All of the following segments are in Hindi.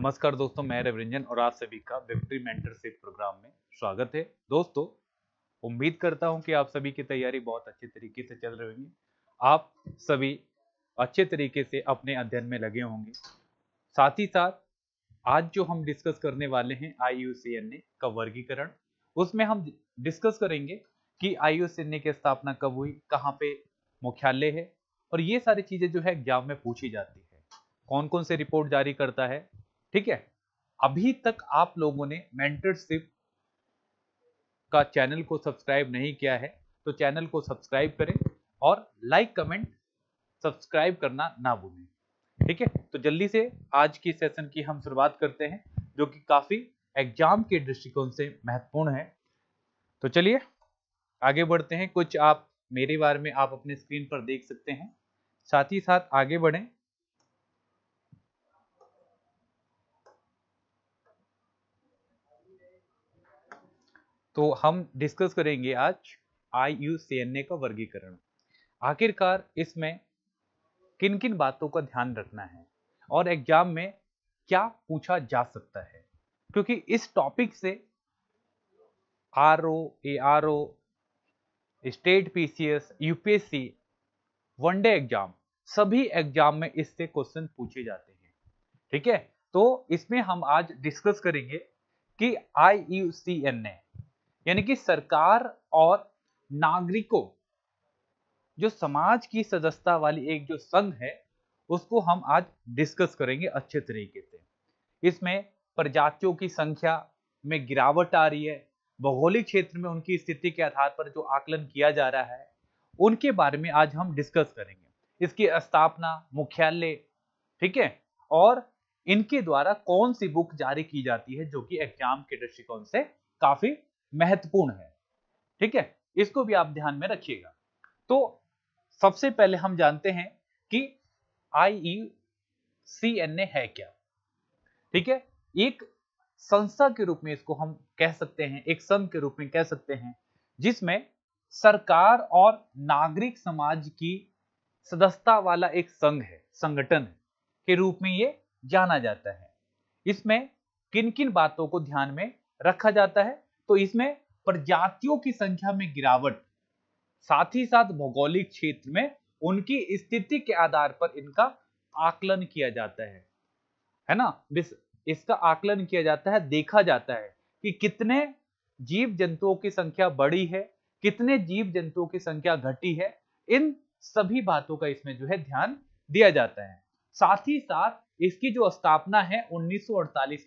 नमस्कार दोस्तों मैं रविरंजन और आप सभी का विक्ट्री मेंटरशिप प्रोग्राम में स्वागत है दोस्तों उम्मीद करता हूं कि आप सभी की तैयारी बहुत अच्छे तरीके से चल रही होगी आप सभी अच्छे तरीके से अपने अध्ययन में लगे होंगे साथ ही साथ आज जो हम डिस्कस करने वाले हैं आई ने का वर्गीकरण उसमें हम डिस्कस करेंगे कि आई की स्थापना कब हुई कहाँ पे मुख्यालय है और ये सारी चीजें जो है एग्जाम में पूछी जाती है कौन कौन से रिपोर्ट जारी करता है ठीक है अभी तक आप लोगों ने मेंटरशिप का चैनल को सब्सक्राइब नहीं किया है तो चैनल को सब्सक्राइब करें और लाइक कमेंट सब्सक्राइब करना ना भूलें ठीक है तो जल्दी से आज की सेशन की हम शुरुआत करते हैं जो कि काफ़ी एग्जाम के दृष्टिकोण से महत्वपूर्ण है तो चलिए आगे बढ़ते हैं कुछ आप मेरे बारे में आप अपने स्क्रीन पर देख सकते हैं साथ ही साथ आगे बढ़ें तो हम डिस्कस करेंगे आज आई यू सी एन ए का वर्गीकरण आखिरकार इसमें किन किन बातों का ध्यान रखना है और एग्जाम में क्या पूछा जा सकता है क्योंकि इस टॉपिक से R O A R O state P C S UPSC one day exam सभी एग्जाम में इससे क्वेश्चन पूछे जाते हैं ठीक है तो इसमें हम आज डिस्कस करेंगे कि आई यू सी एन ए यानी कि सरकार और नागरिकों जो समाज की सदस्यता वाली एक जो संघ है उसको हम आज डिस्कस करेंगे अच्छे तरीके से इसमें प्रजातियों की संख्या में गिरावट आ रही है भौगोलिक क्षेत्र में उनकी स्थिति के आधार पर जो आकलन किया जा रहा है उनके बारे में आज हम डिस्कस करेंगे इसकी स्थापना मुख्यालय ठीक है और इनके द्वारा कौन सी बुक जारी की जाती है जो कि एग्जाम के दृष्टिकोण से काफी महत्वपूर्ण है ठीक है इसको भी आप ध्यान में रखिएगा तो सबसे पहले हम जानते हैं कि आई सी एन ए है क्या ठीक है एक संस्था के रूप में इसको हम कह सकते हैं एक संघ के रूप में कह सकते हैं जिसमें सरकार और नागरिक समाज की सदस्यता वाला एक संघ है संगठन के रूप में ये जाना जाता है इसमें किन किन बातों को ध्यान में रखा जाता है तो इसमें प्रजातियों की संख्या में गिरावट साथ ही साथ भौगोलिक क्षेत्र में उनकी स्थिति के आधार पर इनका आकलन किया जाता है है ना इसका आकलन किया जाता है देखा जाता है कि कितने जीव जंतुओं की संख्या बढ़ी है कितने जीव जंतुओं की संख्या घटी है इन सभी बातों का इसमें जो है ध्यान दिया जाता है साथ ही साथ इसकी जो स्थापना है 1948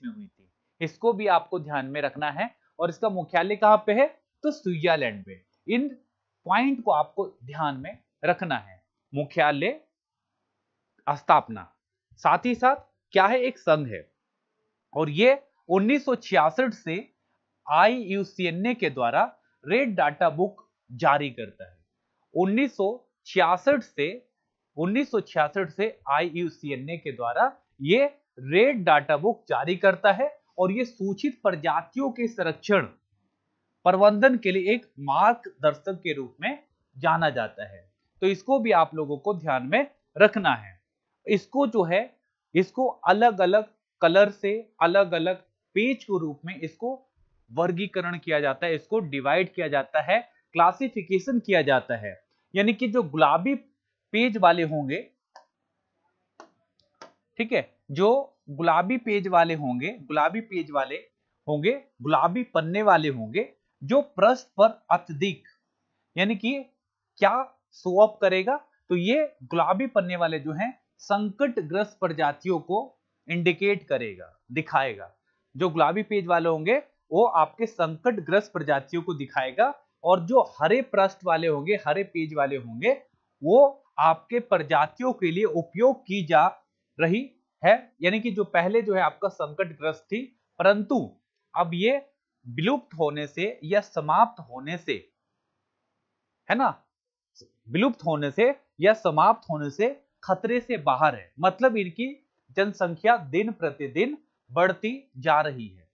में हुई थी इसको भी आपको ध्यान में रखना है और इसका मुख्यालय कहाँ पे है तो स्विट्जरलैंड पे इन पॉइंट को आपको ध्यान में रखना है मुख्यालय स्थापना साथ ही साथ क्या है एक संघ है और ये 1966 से आई के द्वारा रेड डाटा बुक जारी करता है 1966 से 1966 से आई के द्वारा ये रेड डाटा बुक जारी करता है और ये सूचित प्रजातियों के संरक्षण प्रबंधन के लिए एक मार्गदर्शक के रूप में जाना जाता है तो इसको भी आप लोगों को ध्यान में रखना है इसको जो है इसको अलग अलग कलर से अलग अलग पेज के रूप में इसको वर्गीकरण किया जाता है इसको डिवाइड किया जाता है क्लासिफिकेशन किया जाता है यानी कि जो गुलाबी पेज वाले होंगे ठीक है जो गुलाबी पेज वाले होंगे गुलाबी पेज वाले होंगे गुलाबी पन्ने वाले होंगे जो प्रश्न पर अत्यधिक यानी कि क्या शो अप करेगा तो ये गुलाबी पन्ने वाले जो हैं ग्रस्त प्रजातियों को इंडिकेट करेगा दिखाएगा जो गुलाबी पेज वाले होंगे वो आपके संकट ग्रस्त प्रजातियों को दिखाएगा और जो हरे प्रश्न वाले होंगे हरे पेज वाले होंगे वो आपके प्रजातियों के लिए उपयोग की जा रही है यानी कि जो पहले जो है आपका संकट ग्रस्त थी परंतु अब ये विलुप्त होने से या समाप्त होने से है ना विलुप्त होने से या समाप्त होने से खतरे से बाहर है मतलब इनकी जनसंख्या दिन प्रतिदिन बढ़ती जा रही है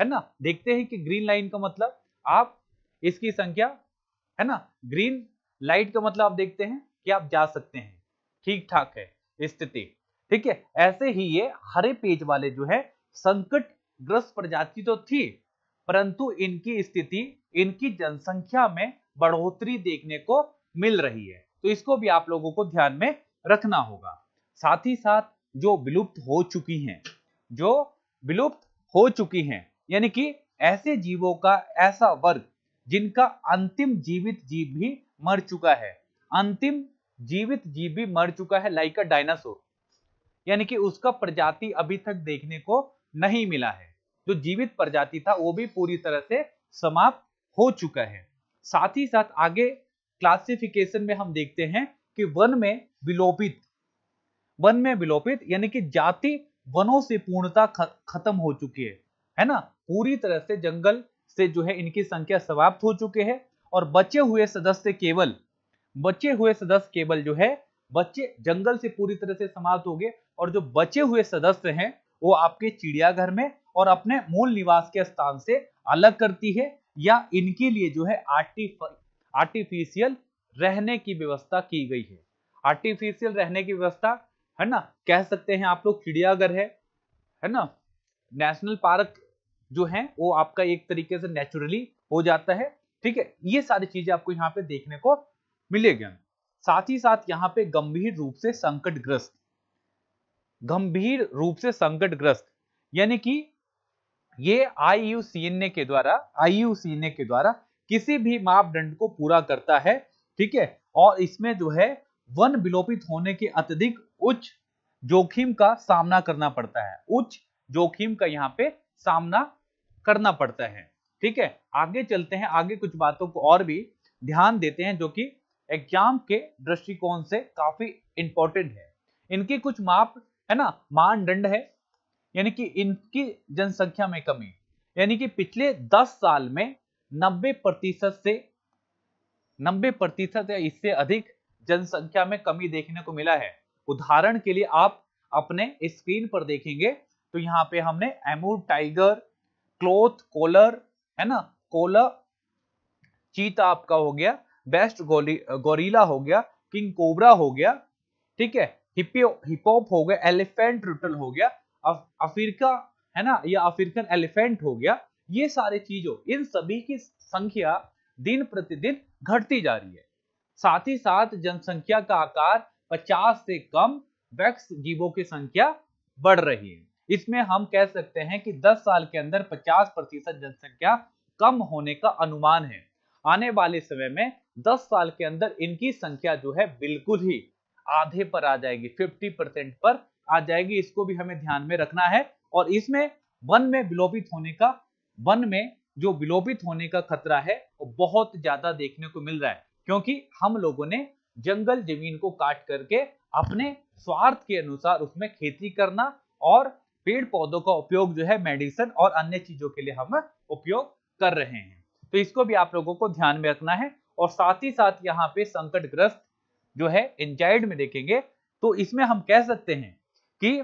है ना देखते हैं कि ग्रीन लाइन का मतलब आप इसकी संख्या है ना ग्रीन लाइट का मतलब आप देखते हैं कि आप जा सकते हैं ठीक ठाक है स्थिति ठीक है ऐसे ही ये हरे पेज वाले जो है संकट ग्रस्त प्रजाति तो थी परंतु इनकी स्थिति इनकी जनसंख्या में बढ़ोतरी देखने को मिल रही है तो इसको भी आप लोगों को ध्यान में रखना होगा साथ ही साथ जो विलुप्त हो चुकी हैं जो विलुप्त हो चुकी हैं यानी कि ऐसे जीवों का ऐसा वर्ग जिनका अंतिम जीवित जीव भी मर चुका है अंतिम जीवित जीव भी मर चुका है लाइक अ डायनासोर यानी कि उसका प्रजाति अभी तक देखने को नहीं मिला है जो जीवित प्रजाति था वो भी पूरी तरह से समाप्त हो चुका है साथ ही साथ आगे क्लासिफिकेशन में हम देखते हैं कि वन में विलोपित वन में विलोपित यानी कि जाति वनों से पूर्णता खत्म हो चुकी है है ना पूरी तरह से जंगल से जो है इनकी संख्या समाप्त हो चुके हैं और बचे हुए सदस्य केवल बचे हुए सदस्य केवल जो है बच्चे जंगल से पूरी तरह से समाप्त हो गए और जो बचे हुए सदस्य हैं वो आपके चिड़ियाघर में और अपने मूल निवास के स्थान से अलग करती है या इनके लिए जो है आर्टिफ आर्टिफिशियल रहने की व्यवस्था की गई है आर्टिफिशियल रहने की व्यवस्था है ना कह सकते हैं आप लोग चिड़ियाघर है है ना नेशनल पार्क जो है वो आपका एक तरीके से नेचुरली हो जाता है ठीक है ये सारी चीजें आपको यहाँ पे देखने को मिलेगी साथ ही साथ यहाँ पे गंभीर रूप से संकटग्रस्त गंभीर रूप से संकटग्रस्त यानी कि ये आई के द्वारा आई के द्वारा किसी भी मापदंड को पूरा करता है ठीक है और इसमें जो है वन विलोपित होने के अत्यधिक उच्च जोखिम का सामना करना पड़ता है उच्च जोखिम का यहाँ पे सामना करना पड़ता है ठीक है आगे चलते हैं आगे कुछ बातों को और भी ध्यान देते हैं जो कि एग्जाम के दृष्टिकोण से काफी इंपॉर्टेंट है इनके कुछ माप है ना मानदंड है यानी कि इनकी जनसंख्या में कमी यानी कि पिछले 10 साल में 90 प्रतिशत से 90 प्रतिशत या इससे अधिक जनसंख्या में कमी देखने को मिला है उदाहरण के लिए आप अपने स्क्रीन पर देखेंगे तो यहाँ पे हमने एमूर टाइगर क्लोथ कोलर है ना कोला चीता आपका हो गया बेस्ट गोरीला हो गया किंग कोबरा हो गया ठीक है हिपोप हो गया एलिफेंट रुटल हो गया अफ्रीका है ना या अफ्रीकन एलिफेंट हो गया ये सारे चीजों इन सभी की संख्या दिन प्रतिदिन घटती जा रही है साथ ही साथ जनसंख्या का आकार 50 से कम वैक्स जीवों की संख्या बढ़ रही है इसमें हम कह सकते हैं कि 10 साल के अंदर 50 प्रतिशत जनसंख्या कम होने का अनुमान है आने वाले समय में दस साल के अंदर इनकी संख्या जो है बिल्कुल ही आधे पर आ जाएगी फिफ्टी परसेंट पर आ जाएगी इसको भी हमें ध्यान में रखना है और इसमें वन में विलोपित होने का वन में जो विलोपित होने का खतरा है वो बहुत ज्यादा देखने को मिल रहा है क्योंकि हम लोगों ने जंगल जमीन को काट करके अपने स्वार्थ के अनुसार उसमें खेती करना और पेड़ पौधों का उपयोग जो है मेडिसिन और अन्य चीजों के लिए हम उपयोग कर रहे हैं तो इसको भी आप लोगों को ध्यान में रखना है और साथ ही साथ यहाँ पे संकटग्रस्त जो है एंजाइड में देखेंगे तो इसमें हम कह सकते हैं कि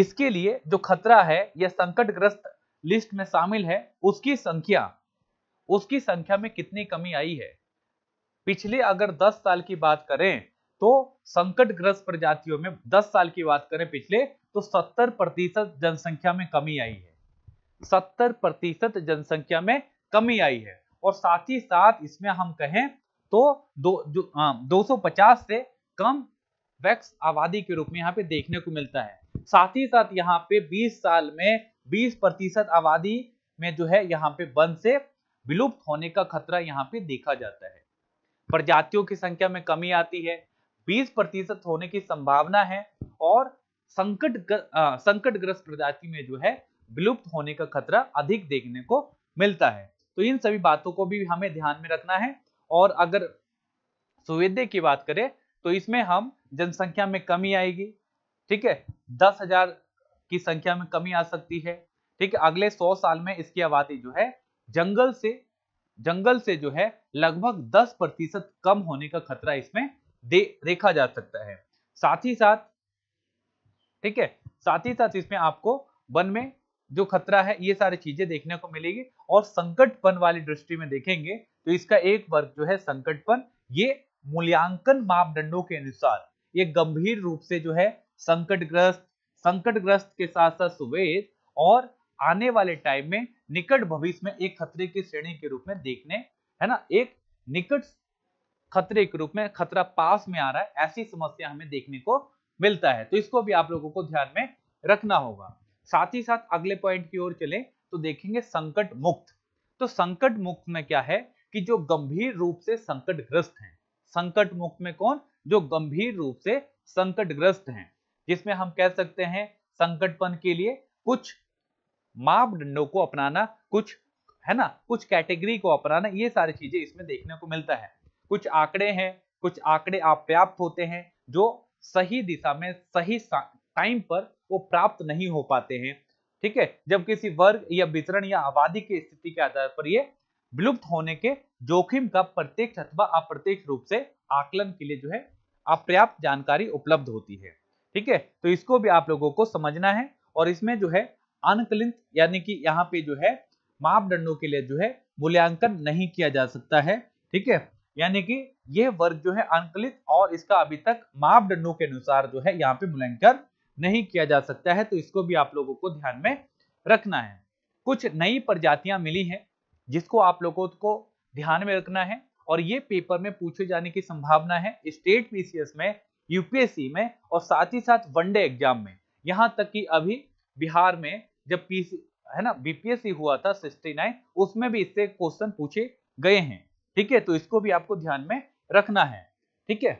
इसके लिए जो खतरा है या संकटग्रस्त लिस्ट में शामिल है उसकी संख्या उसकी संख्या में कितनी कमी आई है पिछले अगर 10 साल की बात करें तो संकटग्रस्त प्रजातियों में 10 साल की बात करें पिछले तो 70 प्रतिशत जनसंख्या में कमी आई है 70 प्रतिशत जनसंख्या में कमी आई है और साथ ही साथ इसमें हम कहें तो हाँ, दो सौ पचास से कम वैक्स आबादी के रूप में यहाँ पे देखने को मिलता है साथ ही साथ यहाँ पे 20 साल में 20 प्रतिशत आबादी में जो है यहाँ पे वन से विलुप्त होने का खतरा यहाँ पे देखा जाता है प्रजातियों की संख्या में कमी आती है 20 प्रतिशत होने की संभावना है और संकट गर, आ, संकट ग्रस्त प्रजाति में जो है विलुप्त होने का खतरा अधिक देखने को मिलता है तो इन सभी बातों को भी हमें ध्यान में रखना है और अगर सुवेदे की बात करें तो इसमें हम जनसंख्या में कमी आएगी ठीक है दस हजार की संख्या में कमी आ सकती है ठीक है अगले सौ साल में इसकी आबादी जो है जंगल से जंगल से जो है लगभग दस प्रतिशत कम होने का खतरा इसमें दे, देखा जा सकता है साथ ही साथ ठीक है साथ ही साथ इसमें आपको वन में जो खतरा है ये सारी चीजें देखने को मिलेगी और संकटपन वाली दृष्टि में देखेंगे तो इसका एक वर्ग जो है संकटपन ये मूल्यांकन मापदंडों के अनुसार ये गंभीर रूप से जो है संकटग्रस्त संकटग्रस्त के साथ साथ सुवेद और आने वाले टाइम में निकट भविष्य में एक खतरे की श्रेणी के रूप में देखने है ना एक निकट खतरे के रूप में खतरा पास में आ रहा है ऐसी समस्या हमें देखने को मिलता है तो इसको भी आप लोगों को ध्यान में रखना होगा साथ ही साथ अगले पॉइंट की ओर चले तो देखेंगे संकट मुक्त तो संकट मुक्त में क्या है कि जो गंभीर रूप से संकट ग्रस्त हैं संकट मुक्त में कौन जो गंभीर रूप से संकट ग्रस्त हैं जिसमें हम कह सकते हैं संकटपन के लिए कुछ मापदंडों को अपनाना कुछ है ना कुछ कैटेगरी को अपनाना ये सारी चीजें इसमें देखने को मिलता है कुछ आंकड़े हैं कुछ आंकड़े अपर्याप्त होते हैं जो सही दिशा में सही टाइम पर वो प्राप्त नहीं हो पाते हैं ठीक है जब किसी वर्ग या वितरण या आबादी की स्थिति के आधार पर ये विलुप्त होने के जोखिम का प्रत्यक्ष अथवा अप्रत्यक्ष रूप से आकलन के लिए जो है अपर्याप्त जानकारी उपलब्ध होती है ठीक है तो इसको भी आप लोगों को समझना है और इसमें जो है अनकलित यानी कि यहाँ पे जो है मापदंडों के लिए जो है मूल्यांकन नहीं किया जा सकता है ठीक है यानी कि यह वर्ग जो है अंकलित और इसका अभी तक मापदंडों के अनुसार जो है यहाँ पे मूल्यांकन नहीं किया जा सकता है तो इसको भी आप लोगों को ध्यान में रखना है कुछ नई प्रजातियां मिली हैं जिसको आप लोगों को ध्यान में रखना है और ये पेपर में पूछे जाने की संभावना है स्टेट पीसीएस में यूपीएससी में और साथ ही साथ वनडे एग्जाम में यहां तक कि अभी बिहार में जब पीसी है ना बीपीएससी हुआ था सिक्सटी नाइन उसमें भी इससे क्वेश्चन पूछे गए हैं ठीक है तो इसको भी आपको ध्यान में रखना है ठीक है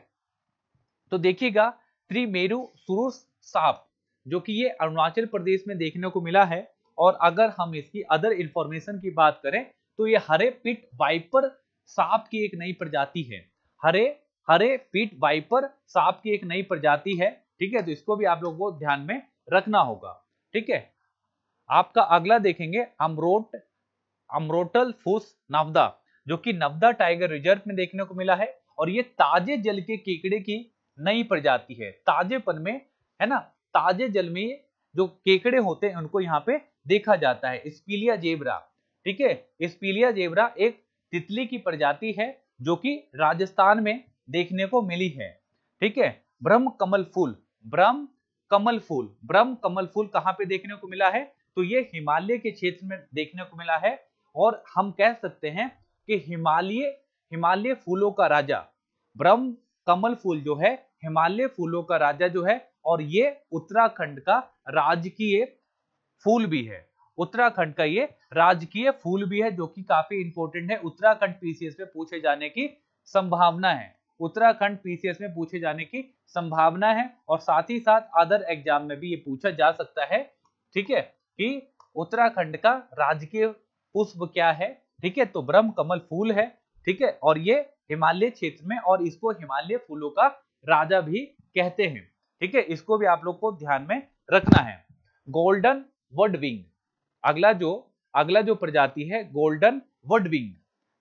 तो देखिएगा त्रिमेरु सुरुस सांप जो कि ये अरुणाचल प्रदेश में देखने को मिला है और अगर हम इसकी अदर इंफॉर्मेशन की बात करें तो ये हरे पिट वाइपर सांप की एक नई प्रजाति है हरे हरे पिट वाइपर सांप की एक नई प्रजाति है ठीक है तो इसको भी आप लोगों को ध्यान में रखना होगा ठीक है आपका अगला देखेंगे अमरोट अमरोटल फूस नवदा जो कि नवदा टाइगर रिजर्व में देखने को मिला है और ये ताजे जल के केकड़े की नई प्रजाति है ताजेपन में है ना ताजे जल में जो केकड़े होते हैं उनको यहाँ पे देखा जाता है स्पीलिया जेबरा ठीक है स्पीलिया जेबरा एक तितली की प्रजाति है जो कि राजस्थान में देखने को मिली है ठीक है ब्रह्म कमल फूल ब्रह्म कमल फूल ब्रह्म कमल फूल कहाँ पे देखने को मिला है तो ये हिमालय के क्षेत्र में देखने को मिला है और हम कह सकते हैं कि हिमालय हिमालय फूलों का राजा ब्रह्म कमल फूल जो है हिमालय फूलों का राजा जो है और ये उत्तराखंड का राजकीय फूल भी है उत्तराखंड का ये राजकीय फूल भी है जो कि काफी इंपोर्टेंट है उत्तराखंड पीसीएस में पूछे जाने की संभावना है उत्तराखंड पीसीएस में पूछे जाने की संभावना है और साथ ही साथ अदर एग्जाम में भी ये पूछा जा सकता है ठीक है कि उत्तराखंड का राजकीय पुष्प क्या है ठीक है तो ब्रह्म कमल फूल है ठीक है और ये हिमालय क्षेत्र में और इसको हिमालय फूलों का राजा भी कहते हैं ठीक है इसको भी आप लोग को ध्यान में रखना है गोल्डन वर्ड विंग अगला जो अगला जो प्रजाति है गोल्डन वर्ड विंग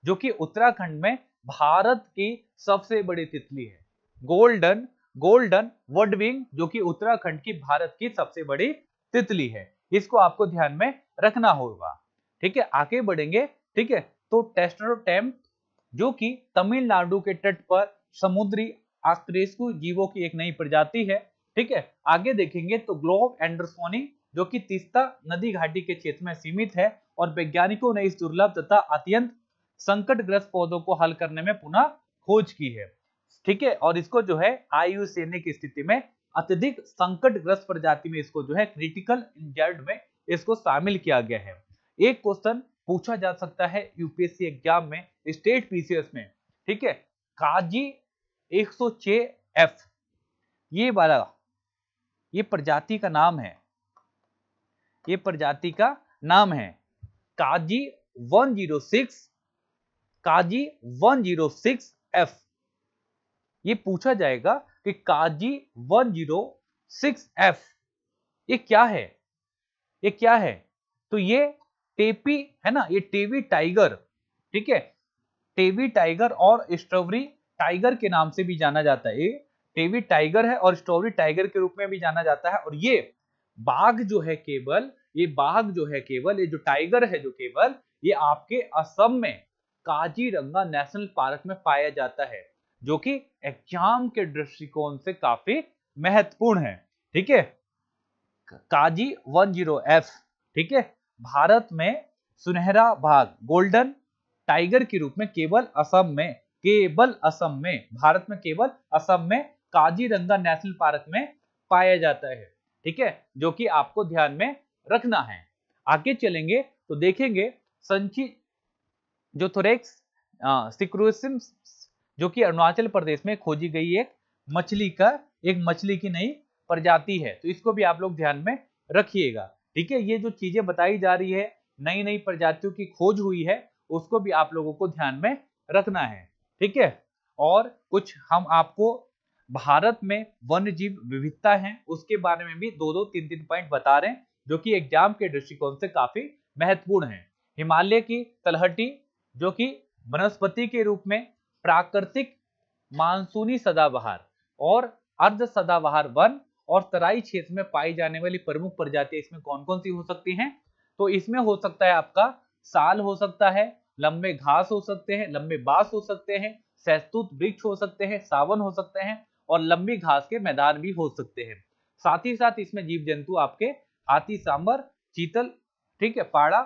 जो कि उत्तराखंड में भारत की सबसे बड़ी तितली है गोल्डन गोल्डन वड विंग जो कि उत्तराखंड की भारत की सबसे बड़ी तितली है इसको आपको ध्यान में रखना होगा ठीक है आगे बढ़ेंगे ठीक है तो टेस्टोटेम्प जो कि तमिलनाडु के तट पर समुद्री आस्त्रेस्कू जीवों की एक नई प्रजाति है ठीक है आगे देखेंगे तो ग्लोब एंडरसोनी जो कि तीस्ता नदी घाटी के क्षेत्र में सीमित है और वैज्ञानिकों ने इस दुर्लभ तथा अत्यंत संकटग्रस्त पौधों को हल करने में पुनः खोज की है ठीक है और इसको जो है आयु की स्थिति में अत्यधिक संकटग्रस्त प्रजाति में इसको जो है क्रिटिकल इंजर्ड में इसको शामिल किया गया है एक क्वेश्चन पूछा जा सकता है यूपीएससी एग्जाम में स्टेट पीसीएस में ठीक है काजी एक सौ एफ ये वाला ये प्रजाति का नाम है ये प्रजाति का नाम है काजी 106 काजी सिक्स एफ ये पूछा जाएगा कि काजी सिक्स एफ ये क्या है ये क्या है तो ये टेपी है ना ये टेवी टाइगर ठीक है टेवी टाइगर और स्ट्रॉबेरी टाइगर के नाम से भी जाना जाता है टेवी टाइगर है और स्ट्रॉबेरी टाइगर के रूप में भी जाना जाता है और ये बाघ जो है केवल ये बाघ जो है केवल ये जो टाइगर है जो केवल ये आपके असम में काजीरंगा नेशनल पार्क में पाया जाता है जो कि एग्जाम के दृष्टिकोण से काफी महत्वपूर्ण है ठीक है काजी 10F ठीक है भारत में सुनहरा भाग गोल्डन टाइगर के रूप में केवल असम में केवल असम में भारत में केवल असम में काजीरंगा नेशनल पार्क में पाया जाता है ठीक है जो कि आपको ध्यान में रखना है आगे चलेंगे तो देखेंगे संची जो थोरेक्स जो कि अरुणाचल प्रदेश में खोजी गई एक मछली का एक मछली की नई प्रजाति है तो इसको भी आप लोग ध्यान में रखिएगा ठीक है ये जो चीजें बताई जा रही है नई नई प्रजातियों की खोज हुई है उसको भी आप लोगों को ध्यान में रखना है ठीक है और कुछ हम आपको भारत में वन्य जीव विविधता है उसके बारे में भी दो दो तीन तीन पॉइंट बता रहे हैं जो कि एग्जाम के दृष्टिकोण से काफी महत्वपूर्ण है हिमालय की तलहटी जो कि वनस्पति के रूप में प्राकृतिक मानसूनी सदाबहार और अर्ध सदाबहार वन और तराई क्षेत्र में पाई जाने वाली प्रमुख प्रजातियां इसमें कौन कौन सी हो सकती हैं तो इसमें हो सकता है आपका साल हो सकता है लंबे घास हो सकते हैं लंबे बांस हो सकते हैं सैस्तुत वृक्ष हो सकते हैं सावन हो सकते हैं और लंबी घास के मैदान भी हो सकते हैं साथ ही साथ इसमें जीव जंतु आपके हाथी सांबर चीतल ठीक है पाड़ा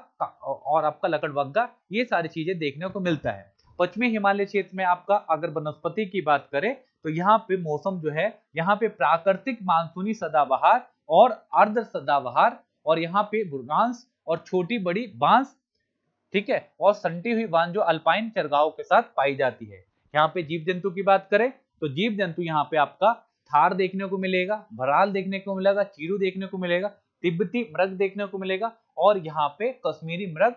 और आपका लकड़बग्गा ये सारी चीजें देखने को मिलता है पश्चिमी हिमालय क्षेत्र में आपका अगर वनस्पति की बात करें तो यहाँ पे मौसम जो है यहाँ पे प्राकृतिक मानसूनी सदाबहार और अर्ध सदाबहार और यहाँ पे बुरांस और छोटी बड़ी बांस ठीक है और संटी हुई बांध जो अल्पाइन चरगाव के साथ पाई जाती है यहाँ पे जीव जंतु की बात करें तो जीव जंतु यहाँ पे आपका थार देखने को मिलेगा भराल देखने को मिलेगा चीरू देखने को मिलेगा तिब्बती मृग देखने को मिलेगा और यहाँ पे कश्मीरी मृग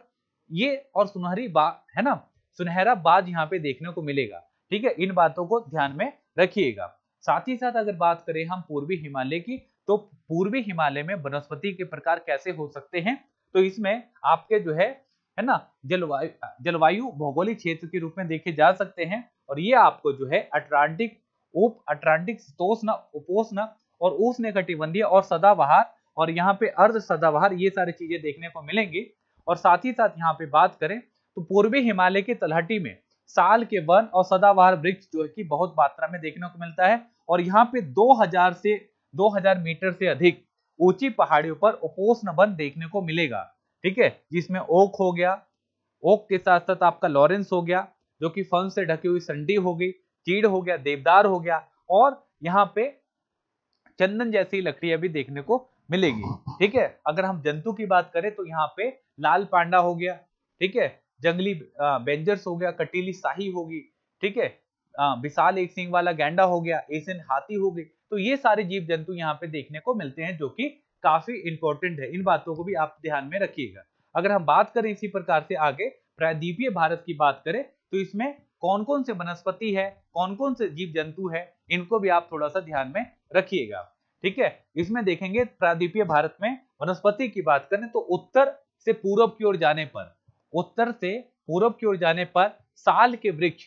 ये और सुनहरी बा है ना सुनहरा बाज यहाँ पे देखने को मिलेगा ठीक है इन बातों को ध्यान में रखिएगा साथ ही साथ अगर बात करें हम पूर्वी हिमालय की तो पूर्वी हिमालय में वनस्पति के प्रकार कैसे हो सकते हैं तो इसमें आपके जो है है ना जलवायु जलवायु भौगोलिक क्षेत्र के रूप में देखे जा सकते हैं और ये आपको जो है अटलांटिक उप अटलांटिक उपोष्ण और उष्ण कटिबंधीय और सदाबहार और यहाँ पे अर्ध सदाबहार ये सारी चीजें देखने को मिलेंगी और साथ ही साथ यहाँ पे बात करें तो पूर्वी हिमालय के तलहटी में साल के वन और सदाबहार वृक्ष जो है कि बहुत मात्रा में देखने को मिलता है और यहाँ पे 2000 से 2000 मीटर से अधिक ऊंची पहाड़ियों पर उपोष्ण वन देखने को मिलेगा ठीक है जिसमें ओक हो गया ओक के साथ साथ आपका लॉरेंस हो गया जो कि फन से ढकी हुई संडी हो गई चीड़ हो गया देवदार हो गया और यहाँ पे चंदन जैसी लकड़ियां भी देखने को मिलेगी ठीक है अगर हम जंतु की बात करें तो यहाँ पे लाल पांडा हो गया ठीक है जंगली बेंजर्स हो गया कटीली शाही होगी ठीक है विशाल एक सिंह वाला गैंडा हो गया एशियन हाथी हो गई तो ये सारे जीव जंतु यहाँ पे देखने को मिलते हैं जो कि काफी इंपॉर्टेंट है इन बातों को भी आप ध्यान में रखिएगा अगर हम बात करें इसी प्रकार से आगे प्रायद्वीपीय भारत की बात करें तो इसमें कौन कौन से वनस्पति है कौन कौन से जीव जंतु है इनको भी आप थोड़ा सा ध्यान में रखिएगा ठीक है इसमें देखेंगे प्रायद्वीपीय भारत में वनस्पति की बात करें तो उत्तर से पूर्व की ओर जाने पर उत्तर से पूर्व की ओर जाने पर साल के वृक्ष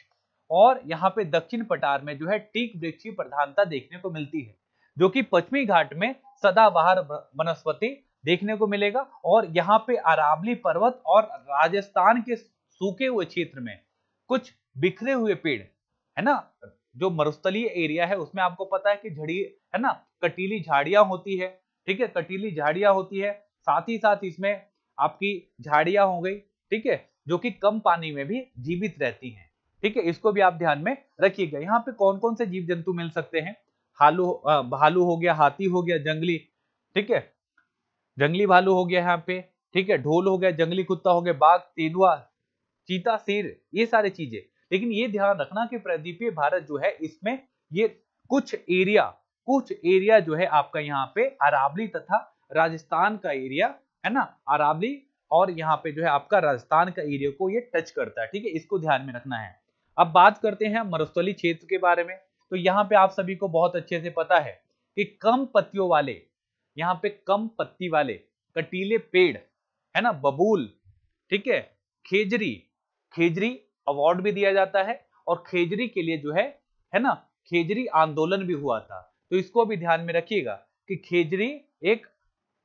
और यहाँ पे दक्षिण पटार में जो है टीक वृक्ष की प्रधानता देखने को मिलती है जो कि पश्चिमी घाट में सदाबहार वनस्पति देखने को मिलेगा और यहाँ पे अरावली पर्वत और राजस्थान के सूखे हुए क्षेत्र में कुछ बिखरे हुए पेड़ है ना जो मरुस्थलीय एरिया है उसमें आपको पता है कि झड़ी है ना कटीली झाड़ियां होती है ठीक है कटीली झाड़ियां होती है साथ ही साथ इसमें आपकी झाड़ियां हो गई ठीक है जो कि कम पानी में भी जीवित रहती हैं ठीक है इसको भी आप ध्यान में रखिएगा यहाँ पे कौन कौन से जीव जंतु मिल सकते हैं हालू भालू हो गया हाथी हो गया जंगली ठीक है जंगली भालू हो गया यहाँ पे ठीक है ढोल हो गया जंगली कुत्ता हो गया बाघ तेंदुआ चीता शेर ये सारी चीजें लेकिन ये ध्यान रखना कि प्रदीपीय भारत जो है इसमें ये कुछ एरिया कुछ एरिया जो है आपका यहाँ पे अरावली तथा राजस्थान का एरिया है ना अरावली और यहाँ पे जो है आपका राजस्थान का एरिया को ये टच करता है ठीक है इसको ध्यान में रखना है अब बात करते हैं मरुस्थली क्षेत्र के बारे में तो यहाँ पे आप सभी को बहुत अच्छे से पता है कि कम पत्तियों वाले यहाँ पे कम पत्ती वाले कटीले पेड़ है ना बबूल ठीक है खेजरी खेजरी अवार्ड भी दिया जाता है और खेजरी के लिए जो है है ना खेजरी आंदोलन भी हुआ था तो इसको भी ध्यान में रखिएगा कि खेजरी एक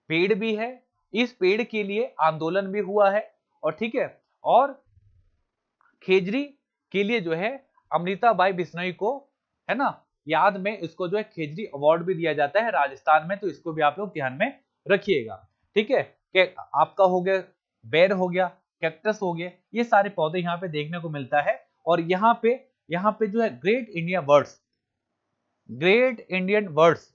पेड़ भी है इस पेड़ के लिए आंदोलन भी हुआ है और ठीक है और खेजरी के लिए जो है अमृता बाई बिश्नोई को है ना याद में इसको जो है खेजरी अवार्ड भी दिया जाता है राजस्थान में तो इसको भी आप लोग ध्यान में रखिएगा ठीक है कि आपका हो गया बेर हो गया कैक्टस हो गया ये सारे पौधे यहाँ पे देखने को मिलता है और यहाँ पे यहाँ पे जो है great India words great Indian words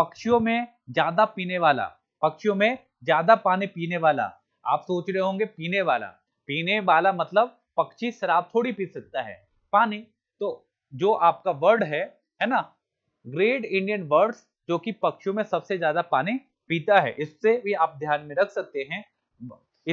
पक्षियों में ज्यादा पीने वाला पक्षियों में ज्यादा पानी पीने वाला आप सोच रहे होंगे पीने वाला पीने वाला मतलब पक्षी शराब थोड़ी पी सकता है पानी तो जो आपका वर्ड है है ना ग्रेट इंडियन वर्ड्स जो कि पक्षियों में सबसे ज्यादा पानी पीता है इससे भी आप ध्यान में रख सकते हैं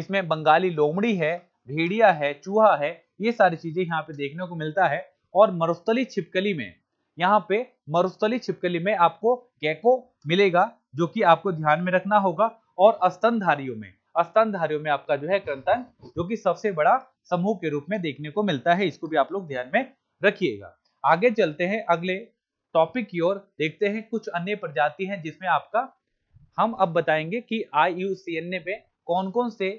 इसमें बंगाली लोमड़ी है भेड़िया है चूहा है ये सारी चीजें यहाँ पे देखने को मिलता है और मरुस्थली छिपकली में यहाँ पे मरुस्थली छिपकली में आपको गैको मिलेगा जो कि आपको ध्यान में रखना होगा और अस्तनधारियों में अस्तनधारियों में आपका जो है क्रंथन जो कि सबसे बड़ा समूह के रूप में देखने को मिलता है इसको भी आप लोग ध्यान में रखिएगा आगे चलते हैं अगले टॉपिक की ओर देखते हैं कुछ अन्य प्रजाति हैं जिसमें आपका हम अब बताएंगे कि आई में कौन कौन से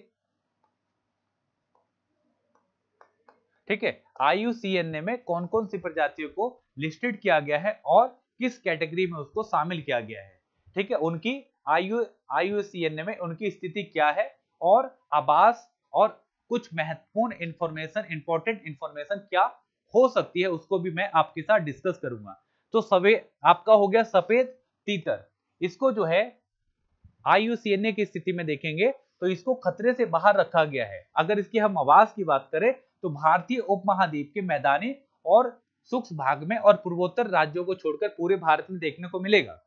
ठीक है आई में कौन कौन सी प्रजातियों को लिस्टेड किया गया है और किस कैटेगरी में उसको शामिल किया गया है ठीक है उनकी आयु आई में उनकी स्थिति क्या है और आवास और कुछ महत्वपूर्ण इंफॉर्मेशन इंपॉर्टेंट इंफॉर्मेशन क्या हो सकती है उसको भी मैं आपके साथ डिस्कस करूंगा तो सवे आपका हो गया सफेद तीतर इसको जो है आईयूसीएनए की स्थिति में देखेंगे तो इसको खतरे से बाहर रखा गया है अगर इसकी हम आवास की बात करें तो भारतीय उपमहाद्वीप के मैदानी और सूक्ष्म भाग में और पूर्वोत्तर राज्यों को छोड़कर पूरे भारत में देखने को मिलेगा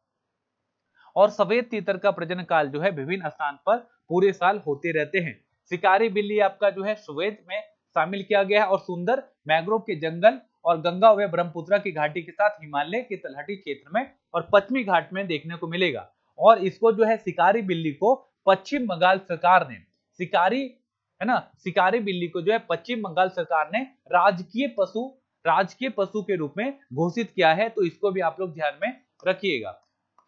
और सफेद तीतर का प्रजन काल जो है विभिन्न स्थान पर पूरे साल होते रहते हैं शिकारी बिल्ली आपका जो है सुवेद में शामिल किया गया है और सुंदर मैग्रोव के जंगल और गंगा व ब्रह्मपुत्रा की घाटी के साथ हिमालय के तलहटी क्षेत्र में और पश्चिमी घाट में देखने को मिलेगा और इसको जो है शिकारी बिल्ली को पश्चिम बंगाल सरकार ने शिकारी है ना शिकारी बिल्ली को जो है पश्चिम बंगाल सरकार ने राजकीय पशु राजकीय पशु के रूप में घोषित किया है तो इसको भी आप लोग ध्यान में रखिएगा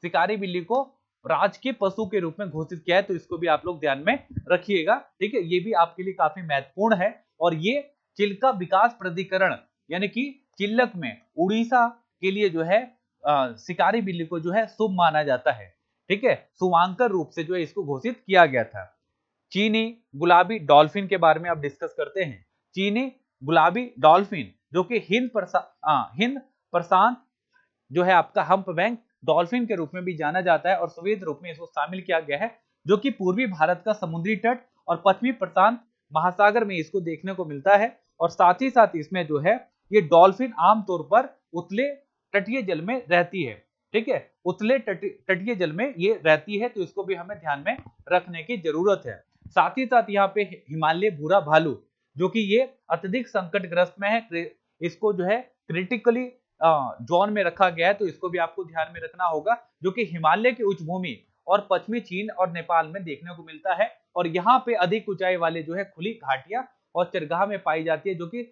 शिकारी बिल्ली को राजकीय पशु के रूप में घोषित किया है तो इसको भी आप लोग ध्यान में रखिएगा ठीक है ये भी आपके लिए काफी महत्वपूर्ण है और ये चिल्का विकास प्राधिकरण यानी कि चिल्लक में उड़ीसा के लिए जो है आ, शिकारी बिल्ली को जो है शुभ माना जाता है ठीक है सुवांकर रूप से जो है इसको घोषित किया गया था चीनी गुलाबी डॉल्फिन के बारे में आप डिस्कस करते हैं चीनी गुलाबी डॉल्फिन जो कि हिंद प्रसा हिंद प्रशांत जो है आपका हम्प बैंक डॉल्फिन के रूप में भी जाना जाता है और सुवेद रूप में इसको शामिल किया गया है जो कि पूर्वी भारत का समुद्री तट और पश्चिमी प्रशांत महासागर में इसको देखने को मिलता है और साथ ही साथ इसमें जो है ये डॉल्फिन आमतौर पर उतले तटीय जल में रहती है ठीक है उतले तटीय जल में ये रहती है तो इसको भी हमें ध्यान में रखने की जरूरत है साथ ही साथ यहाँ पे हिमालय भूरा भालू जो कि ये अत्यधिक संकटग्रस्त में है इसको जो है क्रिटिकली जोन में रखा गया है तो इसको भी आपको ध्यान में रखना होगा जो कि हिमालय की उच्च भूमि और पश्चिमी चीन और नेपाल में देखने को मिलता है और यहाँ पे अधिक ऊंचाई वाले जो है खुली घाटिया और चरगाह में पाई जाती है जो कि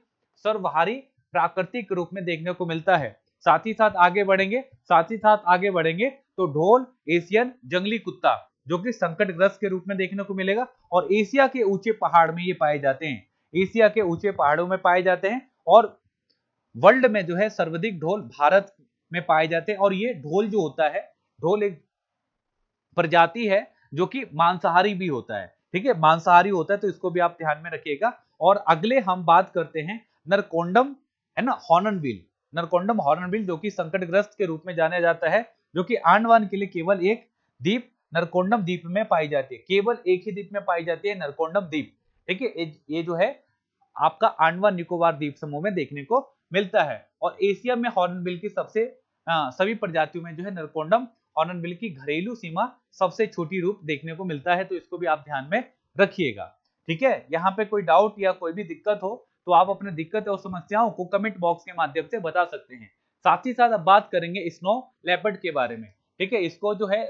सर्वहारी प्राकृतिक रूप में देखने को मिलता है साथ ही साथ आगे बढ़ेंगे साथ ही साथ आगे बढ़ेंगे तो ढोल एशियन जंगली कुत्ता जो कि संकट ग्रस्त के रूप में देखने को मिलेगा और एशिया के ऊंचे पहाड़ में ये पाए जाते हैं एशिया के ऊंचे पहाड़ों में पाए जाते हैं और वर्ल्ड में जो है सर्वाधिक ढोल भारत में पाए जाते हैं और ये ढोल जो होता है ढोल एक प्रजाति है जो कि मांसाहारी भी होता है ठीक है मांसाहारी होता है तो इसको भी आप ध्यान में रखिएगा और अगले हम बात करते हैं नरकोंडम है ना हॉर्नबिल नरकोंडम हॉर्नबिल जो कि संकटग्रस्त के रूप में जाना जाता है जो कि आंडवान के लिए केवल एक द्वीप नरकोंडम द्वीप में पाई जाती है केवल एक ही द्वीप में पाई जाती है नरकोंडम द्वीप ठीक है ये जो है आपका आंडवान निकोबार द्वीप समूह में देखने को मिलता है और एशिया में हॉर्नबिल की सबसे आ, हाँ, सभी प्रजातियों में जो है नरकोंडम और अनबिल की घरेलू सीमा सबसे छोटी रूप देखने को मिलता है तो इसको भी आप ध्यान में रखिएगा ठीक है यहाँ पे कोई डाउट या कोई भी दिक्कत हो तो आप अपने दिक्कत और समस्याओं को कमेंट बॉक्स के माध्यम से बता सकते हैं साथ ही साथ अब बात करेंगे स्नो लेपर्ड के बारे में ठीक है इसको जो है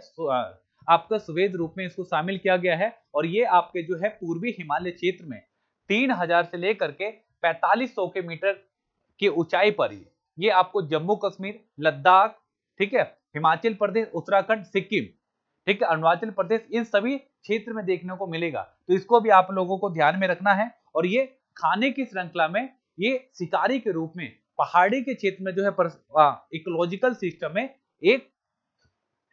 आपका सुवेद रूप में इसको शामिल किया गया है और ये आपके जो है पूर्वी हिमालय क्षेत्र में तीन हजार से लेकर के पैतालीस सौ के मीटर की ऊंचाई पर ही ये आपको जम्मू कश्मीर लद्दाख ठीक है हिमाचल प्रदेश उत्तराखंड सिक्किम ठीक है अरुणाचल प्रदेश इन सभी क्षेत्र में देखने को मिलेगा तो इसको भी आप लोगों को ध्यान में रखना है और ये खाने की श्रृंखला में ये शिकारी के रूप में पहाड़ी के क्षेत्र में जो है इकोलॉजिकल सिस्टम में एक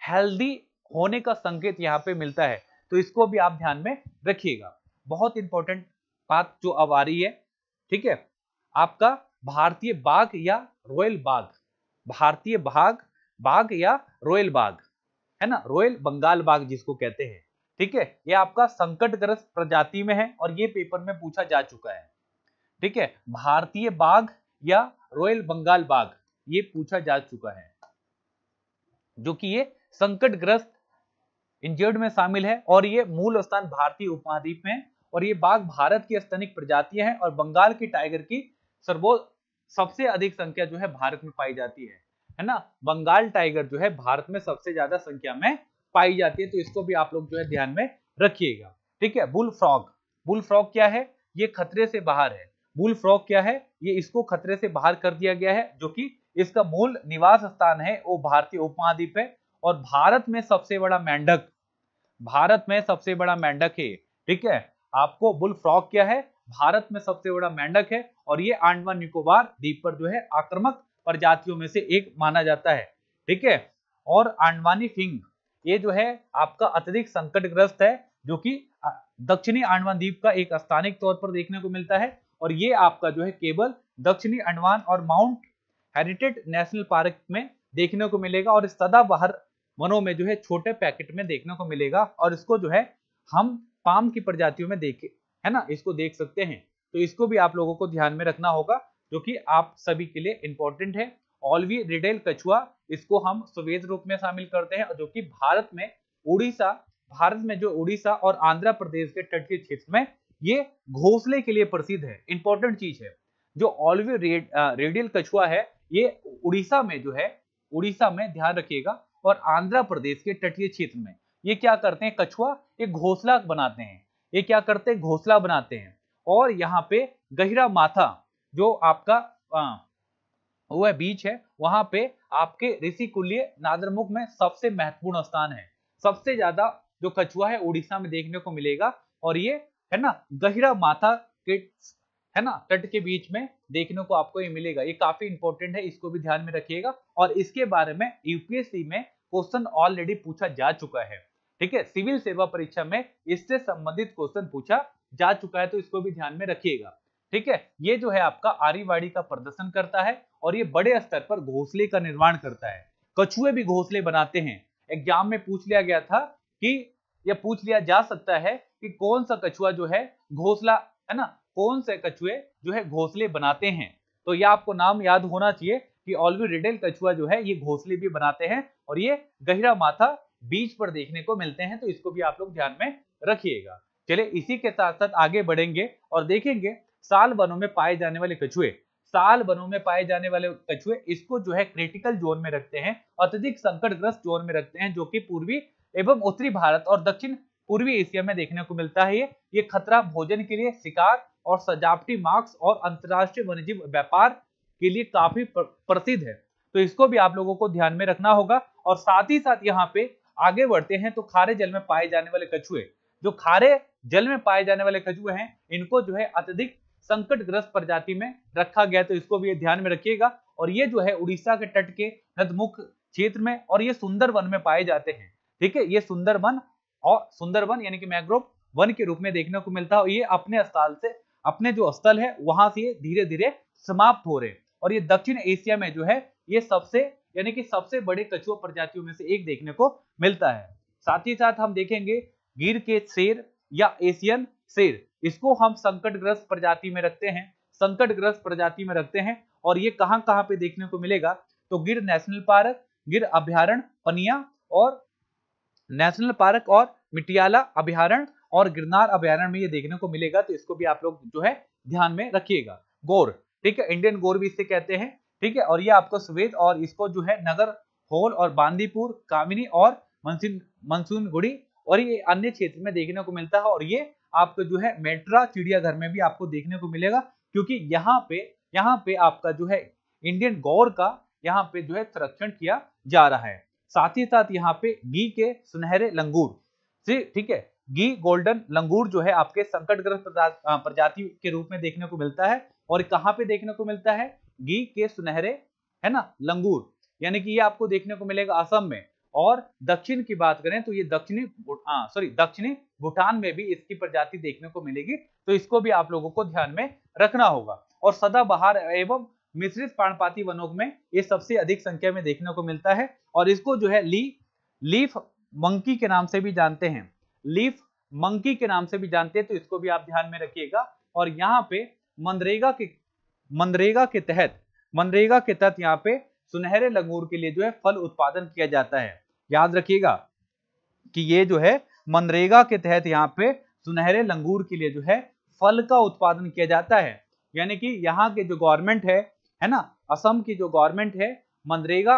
हेल्दी होने का संकेत यहाँ पे मिलता है तो इसको भी आप ध्यान में रखिएगा बहुत इंपॉर्टेंट बात जो अब आ रही है ठीक है आपका भारतीय बाघ या रॉयल बाघ भारतीय बाघ बाघ या रॉयल बाघ है ना रॉयल बंगाल बाघ जिसको कहते हैं ठीक है ये आपका संकटग्रस्त प्रजाति में है और ये पेपर में पूछा जा चुका है ठीक है भारतीय बाघ या रॉयल बंगाल बाघ ये पूछा जा चुका है जो कि ये संकटग्रस्त इंजर्ड में शामिल है और ये मूल स्थान भारतीय उपमहाद्वीप में और ये बाघ भारत की स्थानिक प्रजातियां हैं और बंगाल की टाइगर की सर्वो सबसे अधिक संख्या जो है भारत में पाई जाती है है ना बंगाल टाइगर जो है भारत में सबसे ज्यादा संख्या में पाई जाती है तो इसको भी आप लोग जो है ध्यान में रखिएगा ठीक है बुल फ्रॉग बुल फ्रॉग क्या है ये खतरे से बाहर है बुल फ्रॉग क्या है ये इसको खतरे से बाहर कर दिया गया है जो कि इसका मूल निवास स्थान है वो भारतीय उपमहाद्वीप है और भारत में सबसे बड़ा मेंढक भारत में सबसे बड़ा मेंढक है ठीक है आपको बुल फ्रॉग क्या है भारत में सबसे बड़ा मेंढक है और ये आंडवा निकोबार द्वीप पर जो है आक्रमक प्रजातियों में से एक माना जाता है ठीक है और आंडवानी फिंग ये जो है आपका अत्यधिक संकटग्रस्त है जो कि दक्षिणी आंडमान द्वीप का एक स्थानिक तौर पर देखने को मिलता है और ये आपका जो है केवल दक्षिणी अंडमान और माउंट हेरिटेज नेशनल पार्क में देखने को मिलेगा और सदा बाहर वनों में जो है छोटे पैकेट में देखने को मिलेगा और इसको जो है हम पाम की प्रजातियों में देखे है ना इसको देख सकते हैं तो इसको भी आप लोगों को ध्यान में रखना होगा जो कि आप सभी के लिए इंपॉर्टेंट है ऑलवी रिटेल कछुआ इसको हम सुवेद रूप में शामिल करते हैं जो कि भारत में उड़ीसा भारत में जो उड़ीसा और आंध्र प्रदेश के तटीय क्षेत्र में ये घोसले के लिए प्रसिद्ध है इंपॉर्टेंट चीज है जो ऑलवी रेडियल कछुआ है ये उड़ीसा में जो है उड़ीसा में ध्यान रखिएगा और आंध्र प्रदेश के तटीय क्षेत्र में ये क्या करते हैं कछुआ ये घोसला बनाते हैं ये क्या करते हैं घोसला बनाते हैं और यहाँ पे गहिरा माथा जो आपका आ, हाँ, वो है बीच है वहां पे आपके कुल्य नादरमुख में सबसे महत्वपूर्ण स्थान है सबसे ज्यादा जो कछुआ है उड़ीसा में देखने को मिलेगा और ये है ना गहिरा माथा के है ना तट के बीच में देखने को आपको ये मिलेगा ये काफी इंपॉर्टेंट है इसको भी ध्यान में रखिएगा और इसके बारे में यूपीएससी में क्वेश्चन ऑलरेडी पूछा जा चुका है ठीक है सिविल सेवा परीक्षा में इससे संबंधित क्वेश्चन पूछा जा चुका है तो इसको भी ध्यान में रखिएगा ठीक है ये जो है आपका आरीवाड़ी का प्रदर्शन करता है और ये बड़े स्तर पर घोसले का निर्माण करता है कछुए भी घोसले बनाते हैं एग्जाम में पूछ लिया गया था कि यह पूछ लिया जा सकता है कि कौन सा कछुआ जो है घोसला है ना कौन से कछुए जो है घोसले बनाते हैं तो यह आपको नाम याद होना चाहिए कि ऑलवी रिडेल कछुआ जो है ये घोसले भी बनाते हैं और ये गहरा माथा बीच पर देखने को मिलते हैं तो इसको भी आप लोग ध्यान में रखिएगा चलिए इसी के साथ साथ आगे बढ़ेंगे और देखेंगे साल वनों में पाए जाने वाले कछुए साल वनों में पाए जाने वाले कछुए इसको जो है क्रिटिकल जोन में रखते हैं अत्यधिक संकटग्रस्त जोन में रखते हैं जो कि पूर्वी एवं उत्तरी भारत और दक्षिण पूर्वी एशिया में देखने को मिलता है ये खतरा भोजन के लिए शिकार और सजावटी मार्क्स और अंतरराष्ट्रीय वन्यजीव व्यापार के लिए काफी प्रसिद्ध है तो इसको भी आप लोगों को ध्यान में रखना होगा और साथ ही साथ यहाँ पे आगे बढ़ते हैं तो खारे जल में पाए जाने वाले कछुए जो खारे जल में पाए जाने वाले कछुए हैं इनको जो है अत्यधिक संकट ग्रस्त प्रजाति में रखा गया तो इसको भी ध्यान में रखिएगा और ये जो है उड़ीसा के तट के नदमुख क्षेत्र में और ये सुंदर वन में पाए जाते हैं ठीक है ये सुंदर वन और सुंदर वन यानी कि मैग्रोव वन के रूप में देखने को मिलता है ये अपने स्थल से अपने जो स्थल है वहां से धीरे धीरे समाप्त हो रहे हैं और ये दक्षिण एशिया में जो है ये सबसे यानी कि सबसे बड़े कछुआ प्रजातियों में से एक देखने को मिलता है साथ ही साथ हम देखेंगे गिर के शेर या एशियन शेर इसको हम संकटग्रस्त प्रजाति में रखते हैं संकटग्रस्त प्रजाति में रखते हैं और ये कहाँ कहां पे देखने को मिलेगा तो गिर नेशनल पार्क गिर अभ्यारण पनिया और नेशनल पार्क और मिटियाला अभ्यारण और गिरनार अभ्यारण में ये देखने को मिलेगा तो इसको भी आप लोग जो है ध्यान में रखिएगा गोर ठीक है इंडियन गोर भी इससे कहते हैं ठीक है और ये आपको सफेद और इसको जो है नगर होल और बांदीपुर कामिनी और मनसून मनसून गुड़ी और ये अन्य क्षेत्र में देखने को मिलता है और ये आपका जो है मेट्रा चिड़ियाघर में भी आपको देखने को मिलेगा क्योंकि यहाँ पे यहाँ पे आपका जो है इंडियन गौर का यहाँ पे जो है संरक्षण किया जा रहा है साथ ही साथ यहाँ पे घी के सुनहरे लंगूर जी ठीक है घी गोल्डन लंगूर जो है आपके संकटग्रस्त प्रजाति के रूप में देखने को मिलता है और कहाँ पे देखने को मिलता है घी के सुनहरे है ना लंगूर यानी कि ये आपको देखने को मिलेगा असम में और दक्षिण की बात करें तो ये दक्षिणी सॉरी हाँ, दक्षिणी भूटान में भी इसकी प्रजाति देखने को मिलेगी तो इसको भी आप लोगों को ध्यान में रखना होगा और सदाबहार एवं मिश्रित प्राणपाती वनों में ये सबसे अधिक संख्या में देखने को मिलता है और इसको जो है ली लीफ मंकी के नाम से भी जानते हैं लीफ मंकी के नाम से भी जानते हैं तो इसको भी आप ध्यान में रखिएगा और यहाँ पे मनरेगा के मनरेगा के तहत मनरेगा के तहत यहाँ पे सुनहरे लंगूर के लिए जो है फल उत्पादन किया जाता है याद रखिएगा कि ये जो है मनरेगा के तहत यहाँ पे सुनहरे लंगूर के लिए जो है फल का उत्पादन किया जाता है यानी कि यहाँ के जो गवर्नमेंट है है ना असम की जो गवर्नमेंट है मनरेगा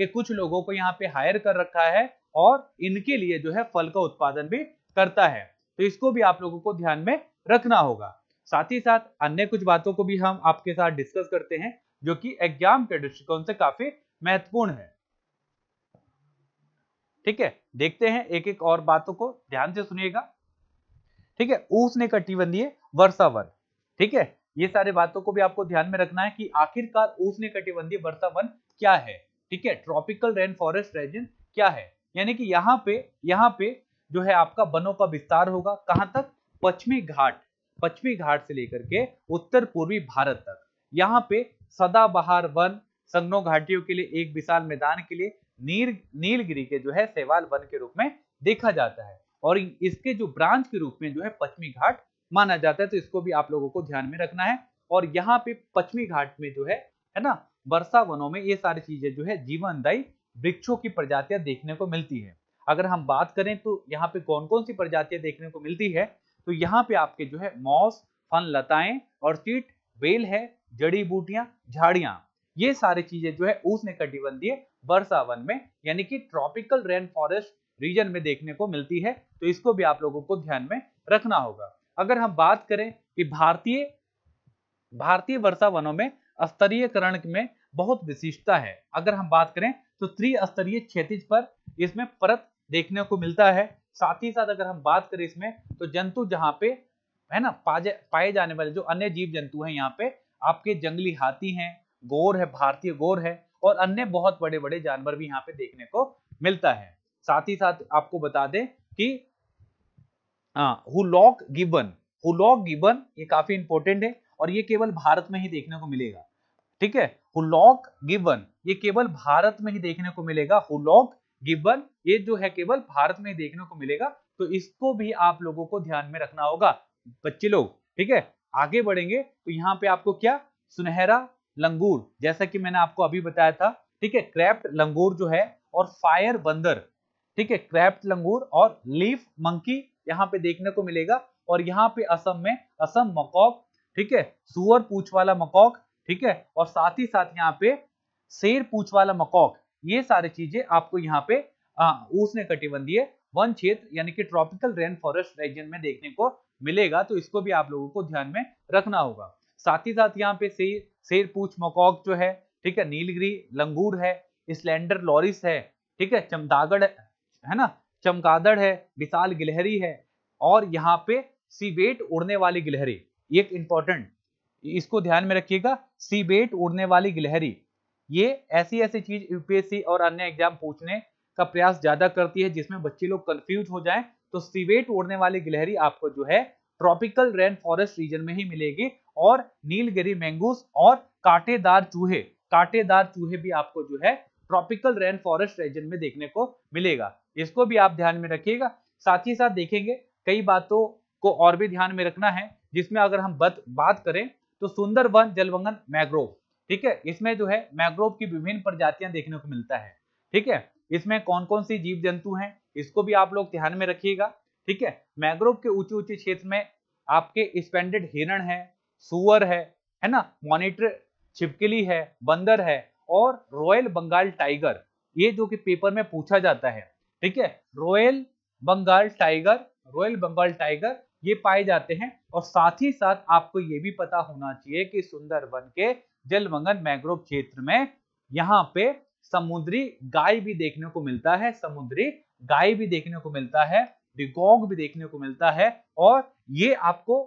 के कुछ लोगों को यहाँ पे हायर कर रखा है और इनके लिए जो है फल का उत्पादन भी करता है तो इसको भी आप लोगों को ध्यान में रखना होगा साथ ही साथ अन्य कुछ बातों को भी हम आपके साथ डिस्कस करते हैं जो कि एग्जाम के दृष्टिकोण से काफी महत्वपूर्ण है ठीक है देखते हैं एक एक और बातों को ध्यान से सुनिएगा ठीक है उसने कटिबंधीय वर्षावन ठीक है ये सारे बातों को भी आपको ध्यान में रखना है कि आखिरकार उसने कटिबंधीय वर्षावन क्या है ठीक है ट्रॉपिकल रेन फॉरेस्ट रेजन क्या है यानी कि यहाँ पे यहाँ पे जो है आपका वनों का विस्तार होगा कहां तक पश्चिमी घाट पश्चिमी घाट से लेकर के उत्तर पूर्वी भारत तक यहाँ पे सदाबहार वन संगनो घाटियों के लिए एक विशाल मैदान के लिए नील नीलगिरी के जो है सेवाल वन के रूप में देखा जाता है और इसके जो ब्रांच के रूप में जो है पश्चिमी घाट माना जाता है तो इसको भी आप लोगों को ध्यान में रखना है और यहाँ पे पश्चिमी घाट में जो है है ना वर्षा वनों में ये सारी चीजें जो है जीवनदायी वृक्षों की प्रजातियां देखने को मिलती है अगर हम बात करें तो यहाँ पे कौन कौन सी प्रजातियां देखने को मिलती है तो यहाँ पे आपके जो है मॉस फन लताएं और चीट बेल है जड़ी बूटियां झाड़ियां ये सारी चीजें जो है उष्ण कटिबंधीय वर्षावन में यानी कि ट्रॉपिकल रेन फॉरेस्ट रीजन में देखने को मिलती है तो इसको भी आप लोगों को ध्यान में रखना होगा अगर हम बात करें कि भारतीय भारतीय वर्षा वनों में स्तरीयकरण में बहुत विशिष्टता है अगर हम बात करें तो त्रिस्तरीय क्षेत्र पर इसमें परत देखने को मिलता है साथ ही साथ अगर हम बात करें इसमें तो जंतु जहाँ पे है ना पाए जाने वाले जो अन्य जीव जंतु हैं यहाँ पे आपके जंगली हाथी हैं गोर है भारतीय गोर है और अन्य बहुत बड़े बड़े जानवर भी यहाँ पे देखने को मिलता है साथ ही साथ आपको बता दें कि हाँ, हुलॉक गिबन हुलॉक गिबन ये काफी इंपॉर्टेंट है और ये केवल भारत में ही देखने को मिलेगा ठीक है हुलॉक गिबन ये केवल भारत में ही देखने को मिलेगा हुलॉक गिबन ये जो है केवल भारत में ही देखने को मिलेगा तो इसको भी आप लोगों को ध्यान में रखना होगा बच्चे लोग ठीक है आगे बढ़ेंगे तो यहाँ पे आपको क्या सुनहरा लंगूर जैसा कि मैंने आपको अभी बताया था ठीक है क्रैप्ट लंगूर जो है और फायर बंदर ठीक है क्रैप्ट लंगूर और लीफ मंकी यहाँ पे देखने को मिलेगा और यहाँ पे असम में असम मकौक ठीक है सुअर पूछ वाला मकौक ठीक है और साथ ही साथ यहाँ पे शेर पूछ वाला मकौक ये सारी चीजें आपको यहाँ पे उसने कटिबंधीय वन क्षेत्र यानी कि ट्रॉपिकल रेन फॉरेस्ट रीजन में देखने को मिलेगा तो इसको भी आप लोगों को ध्यान में रखना होगा साथ ही साथ यहाँ पे शेर शेर पूछ मकौक जो है ठीक है नीलगिरी लंगूर है स्लेंडर लॉरिस है ठीक है चमदागढ़ है ना चमकादड़ है विशाल गिलहरी है और यहाँ पे सीबेट उड़ने वाली गिलहरी एक इंपॉर्टेंट इसको ध्यान में रखिएगा सीबेट उड़ने वाली गिलहरी ये ऐसी ऐसी चीज यूपीएससी और अन्य एग्जाम पूछने का प्रयास ज्यादा करती है जिसमें बच्चे लोग कंफ्यूज हो जाएं तो सीवेट उड़ने वाली गिलहरी आपको जो है ट्रॉपिकल रेन फॉरेस्ट रीजन में ही मिलेगी और नीलगिरी मैंगूस और कांटेदार चूहे कांटेदार चूहे भी आपको जो है ट्रॉपिकल रेन फॉरेस्ट रीजन में देखने को मिलेगा इसको भी आप ध्यान में रखिएगा साथ ही साथ देखेंगे कई बातों को और भी ध्यान में रखना है जिसमें अगर हम बत, बात करें तो सुंदर वन जलवंगन मैग्रोव ठीक है इसमें जो है मैग्रोव की विभिन्न प्रजातियां देखने को मिलता है ठीक है इसमें कौन कौन सी जीव जंतु हैं इसको भी आप लोग ध्यान में रखिएगा ठीक है मैग्रोव के ऊंचे ऊंचे क्षेत्र में आपके स्पेंडेड हिरण है सुअर है है ना मॉनिटर छिपकली है बंदर है और रॉयल बंगाल टाइगर ये जो कि पेपर में पूछा जाता है ठीक है royal Bengal tiger royal Bengal tiger ये पाए जाते हैं और साथ ही साथ आपको ये भी पता होना चाहिए कि सुंदरबन के जलमंगन मैग्रोव क्षेत्र में यहाँ पे समुद्री गाय भी देखने को मिलता है समुद्री गाय भी देखने को मिलता है डिगोंग भी देखने को मिलता है और ये आपको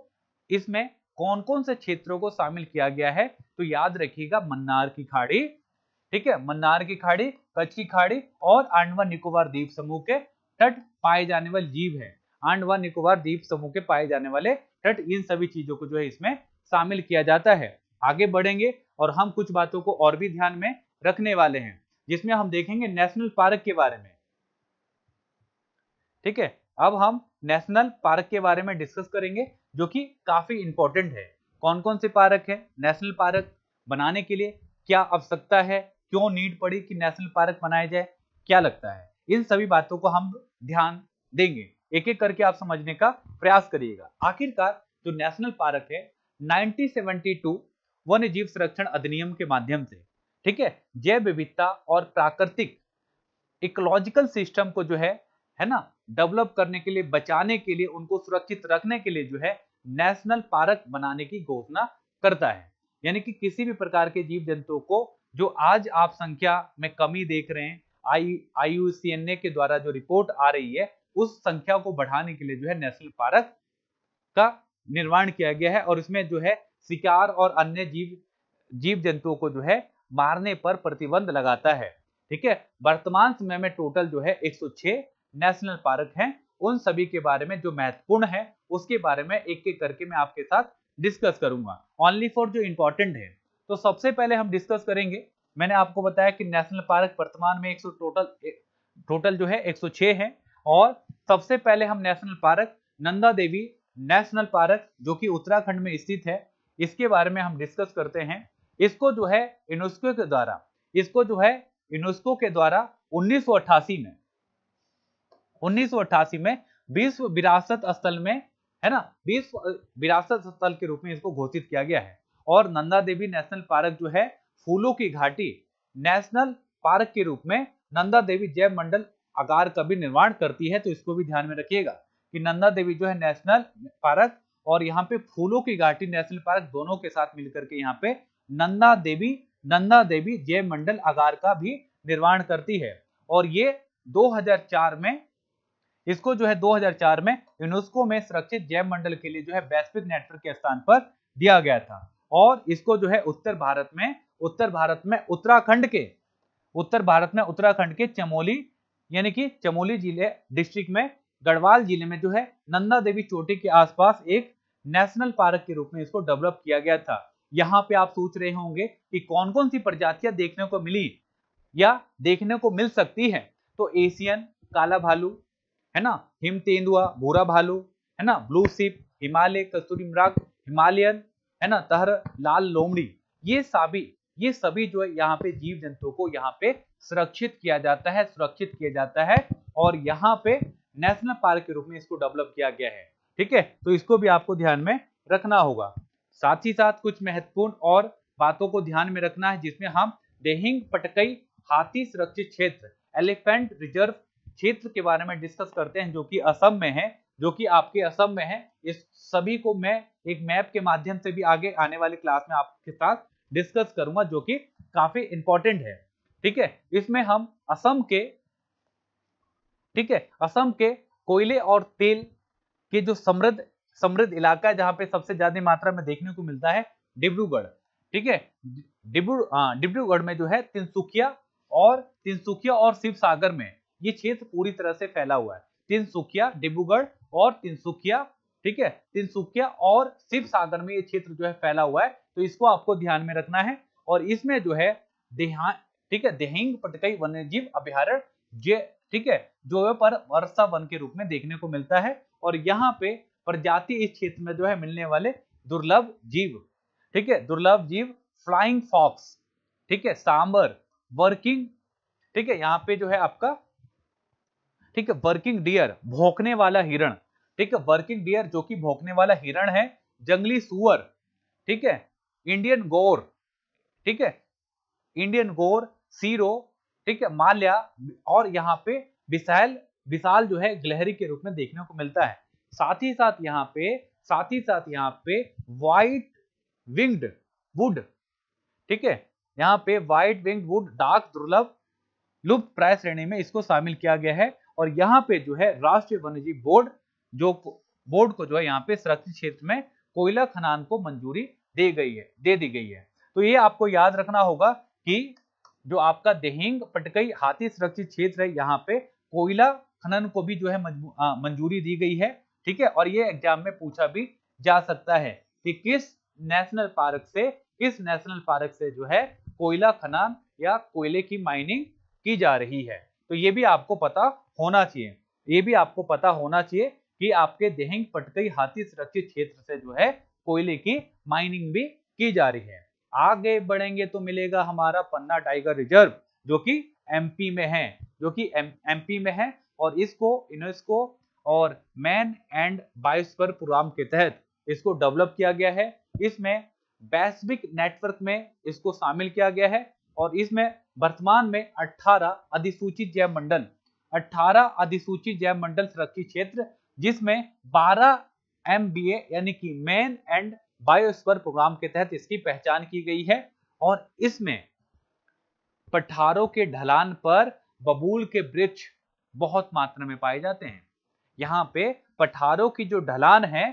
इसमें कौन कौन से क्षेत्रों को शामिल किया गया है तो याद रखिएगा मन्नार की खाड़ी ठीक है मन्नार की खाड़ी कच्छ की खाड़ी और आंडवा निकोबार द्वीप समूह के तट पाए जाने वाले जीव है आंडवा निकोबार द्वीप समूह के पाए जाने वाले तट इन सभी चीजों को जो है इसमें शामिल किया जाता है आगे बढ़ेंगे और हम कुछ बातों को और भी ध्यान में रखने वाले हैं जिसमें हम देखेंगे नेशनल पार्क के बारे में ठीक है अब हम नेशनल पार्क के बारे में डिस्कस करेंगे जो कि काफ़ी इंपॉर्टेंट है कौन कौन से पार्क है नेशनल पार्क बनाने के लिए क्या आवश्यकता है क्यों नीड पड़ी कि नेशनल पार्क बनाया जाए क्या लगता है इन सभी बातों को हम ध्यान देंगे एक एक करके आप समझने का प्रयास करिएगा आखिरकार जो नेशनल पार्क है 1972 वन्य जीव संरक्षण अधिनियम के माध्यम से ठीक है जैव विविधता और प्राकृतिक इकोलॉजिकल सिस्टम को जो है है ना डेवलप करने के लिए बचाने के लिए उनको सुरक्षित रखने के लिए जो है नेशनल पार्क बनाने की घोषणा करता है यानी कि किसी भी प्रकार के जीव जंतुओं को जो आज आप संख्या में कमी देख रहे हैं आई आई के द्वारा जो रिपोर्ट आ रही है उस संख्या को बढ़ाने के लिए जो है नेशनल पार्क का निर्माण किया गया है और इसमें जो है शिकार और अन्य जीव जीव जंतुओं को जो है मारने पर प्रतिबंध लगाता है ठीक है वर्तमान समय में टोटल जो है 106 नेशनल पार्क हैं उन सभी के बारे में जो महत्वपूर्ण है उसके बारे में एक एक करके मैं आपके साथ डिस्कस करूंगा ओनली फॉर जो इंपॉर्टेंट है तो सबसे पहले हम डिस्कस करेंगे मैंने आपको बताया कि नेशनल पार्क वर्तमान में एक टोटल टोटल जो है एक है और सबसे पहले हम national park Nanda Devi national park जो कि उत्तराखंड में स्थित है इसके बारे में हम डिस्कस करते हैं इसको जो है यूनेस्को के द्वारा इसको जो है यूनेस्को के द्वारा 1988 में 1988 में विश्व विरासत स्थल में है ना विश्व विरासत स्थल के रूप में इसको घोषित किया गया है और नंदा देवी नेशनल पार्क जो है फूलों की घाटी नेशनल पार्क के रूप में नंदा देवी जैव मंडल आगार का भी निर्माण करती है तो इसको भी ध्यान में रखिएगा कि नंदा देवी जो है नेशनल पार्क और यहाँ पे फूलों की घाटी नेशनल पार्क दोनों के साथ मिलकर के यहाँ पे नंदा देवी नंदा देवी जैव मंडल आगार का भी निर्माण करती है और ये 2004 में इसको जो है 2004 में यूनेस्को में सुरक्षित जैव मंडल के लिए जो है वैश्विक नेटवर्क के स्थान पर दिया गया था और इसको जो है उत्तर भारत में उत्तर भारत में उत्तराखंड के उत्तर भारत में उत्तराखंड के चमोली यानी कि चमोली जिले डिस्ट्रिक्ट में गढ़वाल जिले में जो है नंदा देवी चोटी के आसपास एक नेशनल पार्क के रूप में इसको डेवलप किया गया था यहाँ पे आप सोच रहे होंगे कि कौन कौन सी प्रजातियां देखने को मिली या देखने को मिल सकती है तो एशियन काला भालू है ना हिम तेंदुआ भूरा भालू है ना ब्लू सिप हिमालय कस्तूरी मृग हिमालयन है ना तहर लाल लोमड़ी ये सभी ये सभी जो है यहाँ पे जीव जंतुओं को यहाँ पे सुरक्षित किया जाता है सुरक्षित किया जाता है और यहाँ पे नेशनल पार्क के रूप में इसको डेवलप किया गया है ठीक है तो इसको भी आपको ध्यान में रखना होगा साथ ही साथ कुछ महत्वपूर्ण और बातों को ध्यान में रखना है जिसमें हम देहिंग पटकई हाथी सुरक्षित क्षेत्र एलिफेंट रिजर्व क्षेत्र के बारे में डिस्कस करते हैं जो कि असम में है जो कि आपके असम में है इस सभी को मैं एक मैप के माध्यम से भी आगे आने वाली क्लास में आपके साथ डिस्कस करूंगा जो कि काफी इंपॉर्टेंट है ठीक है इसमें हम असम के ठीक है असम के कोयले और तेल के जो समृद्ध समृद्ध इलाका है जहां पे सबसे ज्यादा मात्रा में देखने को मिलता है डिब्रूगढ़ ठीक है डिब्रू हाँ, डिब्रूगढ़ में जो है तिनसुखिया और तिनसुखिया और शिव सागर में ये क्षेत्र पूरी तरह से फैला हुआ है तिनसुखिया डिब्रूगढ़ और तिनसुखिया ठीक है तिनसुखिया और शिव सागर में ये क्षेत्र जो है फैला हुआ है तो इसको आपको ध्यान में रखना है और इसमें जो है देहा ठीक है देहिंग पटकई वन्य जीव अभ्यारण्य ठीक है जो है पर वर्षा वन के रूप में देखने को मिलता है और यहाँ पे प्रजाति इस क्षेत्र में जो है मिलने वाले दुर्लभ जीव ठीक है दुर्लभ जीव फ्लाइंग फॉक्स ठीक है सांबर वर्किंग ठीक है यहाँ पे जो है आपका ठीक है वर्किंग डियर भोंकने वाला हिरण ठीक है वर्किंग डियर जो कि भोंकने वाला हिरण है जंगली सुअर ठीक है इंडियन गोर ठीक है इंडियन गोर सीरो ठीक है माल्या और यहाँ पे विशाल विशाल जो है गिलहरी के रूप में देखने को मिलता है साथ ही साथ यहाँ पे साथ ही साथ यहाँ पे व्हाइट विंग्ड वुड ठीक है यहाँ पे व्हाइट विंग्ड वुड डार्क दुर्लभ लुप्त प्राय श्रेणी में इसको शामिल किया गया है और यहाँ पे जो है राष्ट्रीय वन्यजीव बोर्ड जो बोर्ड को जो है यहाँ पे संरक्षित क्षेत्र में कोयला खनान को मंजूरी दे गई है दे दी गई है तो ये आपको याद रखना होगा कि जो आपका देहिंग पटकई हाथी सुरक्षित क्षेत्र है यहाँ पे कोयला खनन को भी जो है मंजूरी दी गई है ठीक है और ये एग्जाम में पूछा भी जा सकता है कि किस नेशनल पार्क से किस नेशनल पार्क से जो है कोयला खनन या कोयले की माइनिंग की जा रही है तो ये भी आपको पता होना चाहिए ये भी आपको पता होना चाहिए कि आपके देहिंग पटकई हाथी सुरक्षित क्षेत्र से जो है कोयले की माइनिंग भी की जा रही है आगे बढ़ेंगे तो मिलेगा हमारा पन्ना टाइगर रिजर्व जो कि एमपी में है जो कि एमपी में है और इसको यूनेस्को और मैन एंड बायोस्फर प्रोग्राम के तहत इसको डेवलप किया गया है इसमें वैश्विक नेटवर्क में इसको शामिल किया गया है और इसमें वर्तमान में 18 अधिसूचित जैव मंडल 18 अधिसूचित जैव मंडल संरक्षित क्षेत्र जिसमें 12 एम यानी कि मैन एंड बायोस्पर प्रोग्राम के तहत इसकी पहचान की गई है और इसमें पठारों के ढलान पर बबूल के वृक्ष बहुत मात्रा में पाए जाते हैं यहाँ पे पठारों की जो ढलान है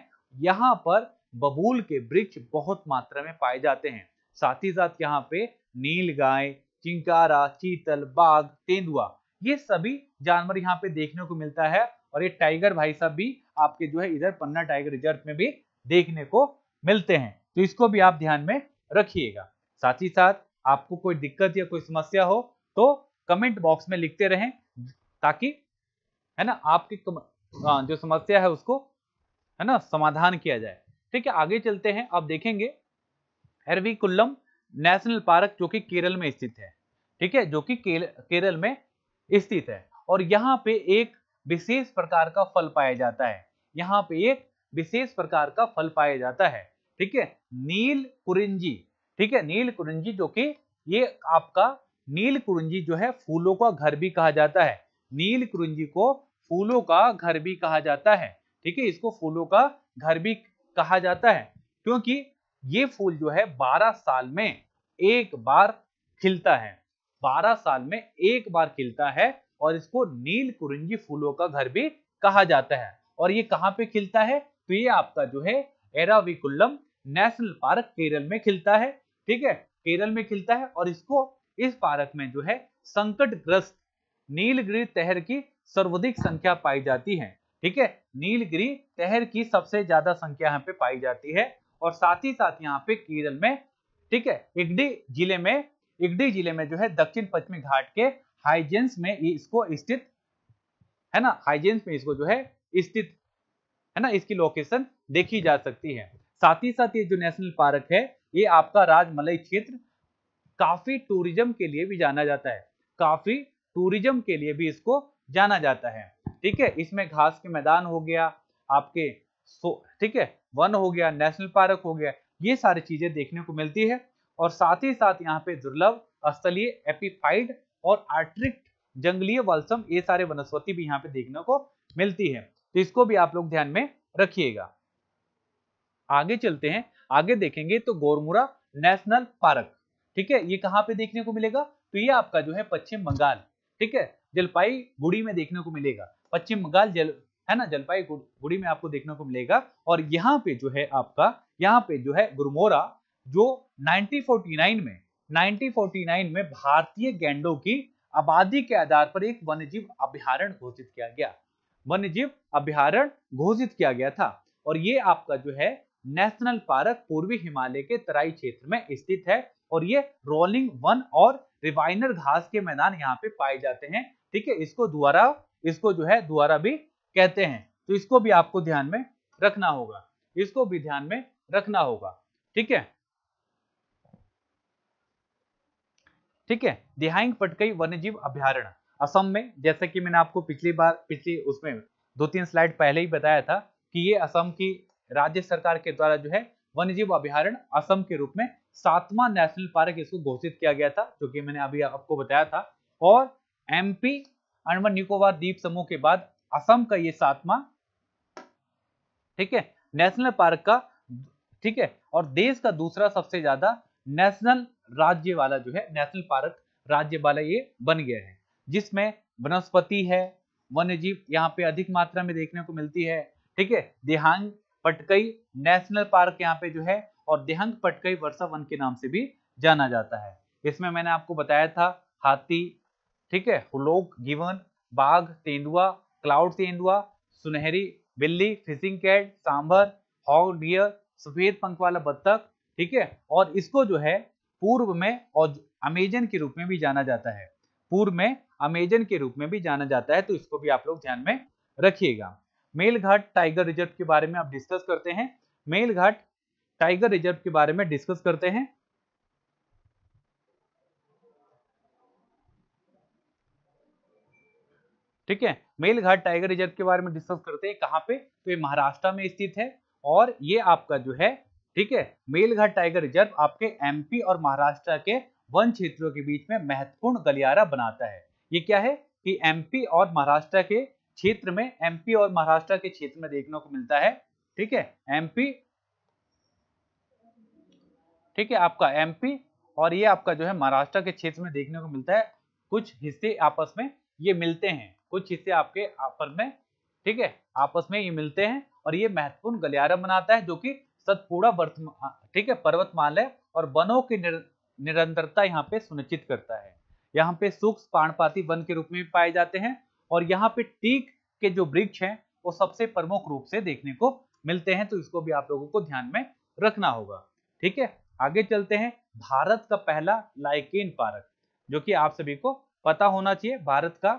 यहाँ पर बबूल के वृक्ष बहुत मात्रा में पाए जाते हैं साथ ही साथ यहाँ पे नील गाय चिंकारा चीतल बाघ तेंदुआ ये सभी जानवर यहाँ पे देखने को मिलता है और ये टाइगर भाई साहब भी आपके जो है इधर पन्ना टाइगर रिजर्व में भी देखने को मिलते हैं तो इसको भी आप ध्यान में रखिएगा साथ ही साथ आपको कोई दिक्कत या कोई समस्या हो तो कमेंट बॉक्स में लिखते रहें ताकि है ना आपकी हाँ, जो समस्या है उसको है ना समाधान किया जाए ठीक है आगे चलते हैं आप देखेंगे कुल्लम नेशनल पार्क जो कि केरल में स्थित है ठीक है जो कि केरल में स्थित है और यहाँ पे एक विशेष प्रकार का फल पाया जाता है यहाँ पे एक विशेष प्रकार का फल पाया जाता है ठीक है नील कुरिंजी ठीक है नील कुरिंजी जो कि ये आपका नील कुरुंजी जो है फूलों का घर भी कहा जाता है नील कुरुंजी को फूलों का घर भी कहा जाता है ठीक है इसको फूलों का घर भी कहा जाता है क्योंकि ये फूल जो है 12 साल में एक बार खिलता है 12 साल में एक बार खिलता है और इसको नील कुरंजी फूलों का घर भी कहा जाता है और ये कहाँ पे खिलता है तो ये आपका जो है एराविकुल्लम नेशनल पार्क केरल में खिलता है ठीक है केरल में खिलता है और इसको इस पार्क में जो है संकटग्रस्त नीलगिरी तहर की सर्वाधिक संख्या पाई जाती है ठीक है नीलगिरी तहर की सबसे ज्यादा संख्या यहाँ पे पाई जाती है और साथ ही साथ यहाँ पे केरल में ठीक है इगडी जिले में इगडी जिले में जो है दक्षिण पश्चिमी घाट के हाइजेंस में इसको स्थित है ना हाइजेंस में इसको जो है स्थित है ना इसकी लोकेशन देखी जा सकती है साथ ही साथ ये जो नेशनल पार्क है ये आपका राजमलई क्षेत्र काफी टूरिज्म के लिए भी जाना जाता है काफी टूरिज्म के लिए भी इसको जाना जाता है ठीक है इसमें घास के मैदान हो गया आपके ठीक है वन हो गया नेशनल पार्क हो गया ये सारी चीजें देखने को मिलती है और साथ ही साथ यहाँ पे दुर्लभ स्थलीय एपिफाइड और आर्ट्रिक्ट जंगलीय वलसम ये सारे वनस्पति भी यहाँ पे देखने को मिलती है तो इसको भी आप लोग ध्यान में रखिएगा आगे चलते हैं आगे देखेंगे तो गोरमुरा नेशनल पार्क ठीक है ये कहाँ पे देखने को मिलेगा तो ये आपका जो है पश्चिम बंगाल ठीक है जलपाई गुड़ी में देखने को मिलेगा पश्चिम बंगाल जल है ना जलपाई गुड़ी में आपको देखने को मिलेगा और यहाँ पे जो है आपका यहाँ पे जो है गुरमोरा जो 1949 में 1949 में भारतीय गैंडों की आबादी के आधार पर एक वन्यजीव अभ्यारण घोषित किया गया वन्यजीव अभ्यारण घोषित किया गया था और ये आपका जो है नेशनल पार्क पूर्वी हिमालय के तराई क्षेत्र में स्थित है और ये रोलिंग वन और रिवाइनर घास के मैदान यहाँ पे पाए जाते हैं ठीक है इसको द्वारा इसको जो है द्वारा भी कहते हैं तो इसको भी आपको ध्यान में रखना होगा इसको भी ध्यान में रखना होगा ठीक है ठीक है दिहांग पटकई वन्यजीव अभ्यारण असम में जैसा कि मैंने आपको पिछली बार पिछली उसमें दो तीन स्लाइड पहले ही बताया था कि ये असम की राज्य सरकार के द्वारा जो है वन्यजीव अभ्यारण असम के रूप में सातवां नेशनल पार्क इसको घोषित किया गया था जो कि मैंने अभी आपको बताया था और एमपी अंडमान निकोबार द्वीप समूह के बाद असम का ये सातवां ठीक है नेशनल पार्क का ठीक है और देश का दूसरा सबसे ज्यादा नेशनल राज्य वाला जो है नेशनल पार्क राज्य वाला ये बन गया है जिसमें वनस्पति है वन्य जीव यहाँ पे अधिक मात्रा में देखने को मिलती है ठीक है देहांग पटकई नेशनल पार्क यहाँ पे जो है और देहांग पटकई वर्षा वन के नाम से भी जाना जाता है इसमें मैंने आपको बताया था हाथी ठीक है हुलोक गिवन बाघ तेंदुआ क्लाउड तेंदुआ सुनहरी बिल्ली fishing cat sambar hog deer सफेद पंख वाला बत्तख ठीक है और इसको जो है पूर्व में और अमेजन के रूप में भी जाना जाता है पूर्व में अमेजन के रूप में भी जाना जाता है तो इसको भी आप लोग ध्यान में रखिएगा मेलघाट टाइगर रिजर्व के बारे में आप डिस्कस करते हैं मेलघाट टाइगर रिजर्व के बारे में डिस्कस करते हैं ठीक है मेलघाट टाइगर रिजर्व के बारे में डिस्कस करते हैं कहां पे तो ये महाराष्ट्र में स्थित है और ये आपका जो है ठीक है मेलघाट टाइगर रिजर्व आपके एमपी और महाराष्ट्र के वन क्षेत्रों के बीच में महत्वपूर्ण गलियारा बनाता है ये क्या है कि एमपी और महाराष्ट्र के क्षेत्र में एमपी और महाराष्ट्र के क्षेत्र में देखने को मिलता है ठीक है एमपी ठीक है आपका एमपी और ये आपका जो है महाराष्ट्र के क्षेत्र में देखने को मिलता है कुछ हिस्से आपस में ये मिलते हैं कुछ हिस्से आपके आपस में ठीक है आपस में ये मिलते हैं और ये महत्वपूर्ण गलियारा बनाता है जो कि सतपुड़ा वर्तमान हाँ, ठीक है पर्वतमालय और वनों की निर, निरंतरता यहाँ पे सुनिश्चित करता है यहाँ पे सूक्ष्म पाणपाती वन के रूप में पाए जाते हैं और यहाँ पे टीक के जो वृक्ष हैं वो सबसे प्रमुख रूप से देखने को मिलते हैं तो इसको भी आप लोगों को ध्यान में रखना होगा ठीक है आगे चलते हैं भारत का पहला लाइकेन पार्क जो कि आप सभी को पता होना चाहिए भारत का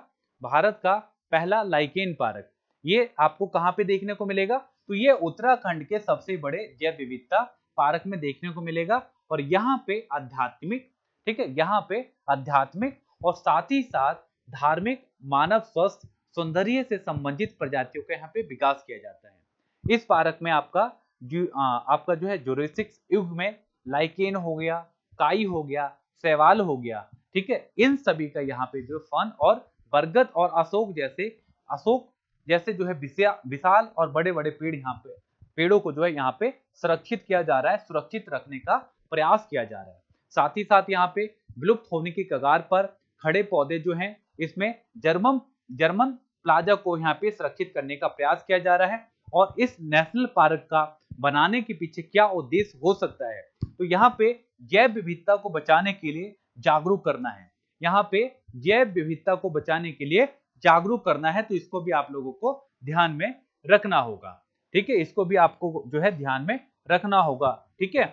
भारत का पहला लाइकेन पार्क ये आपको कहाँ पे देखने को मिलेगा तो ये उत्तराखंड के सबसे बड़े जैव विविधता पार्क में देखने को मिलेगा और यहाँ पे आध्यात्मिक ठीक है यहाँ पे आध्यात्मिक और साथ ही साथ धार्मिक मानव स्वस्थ सौंदर्य से संबंधित प्रजातियों का यहाँ पे विकास किया जाता है इस पार्क में आपका जो आपका जो है जोरिस्टिक्स युग में लाइकेन हो गया काई हो गया सेवाल हो गया ठीक है इन सभी का यहाँ पे जो फन और बरगद और अशोक जैसे अशोक जैसे जो है विशाल और बड़े बड़े पेड़ यहाँ पे पेड़ों को जो है यहाँ पे सुरक्षित किया जा रहा है सुरक्षित रखने का प्रयास किया जा रहा है साथ ही साथ यहाँ पे विलुप्त होने की कगार पर खड़े पौधे जो हैं इसमें जर्मन जर्मन प्लाजा को यहाँ पे सुरक्षित करने का प्रयास किया जा रहा है और इस नेशनल पार्क का बनाने के पीछे क्या उद्देश्य हो सकता है तो यहाँ पे जैव विविधता को बचाने के लिए जागरूक करना है यहाँ पे जैव विविधता को बचाने के लिए जागरूक करना है तो इसको भी आप लोगों को ध्यान में रखना होगा ठीक है इसको भी आपको जो है ध्यान में रखना होगा ठीक है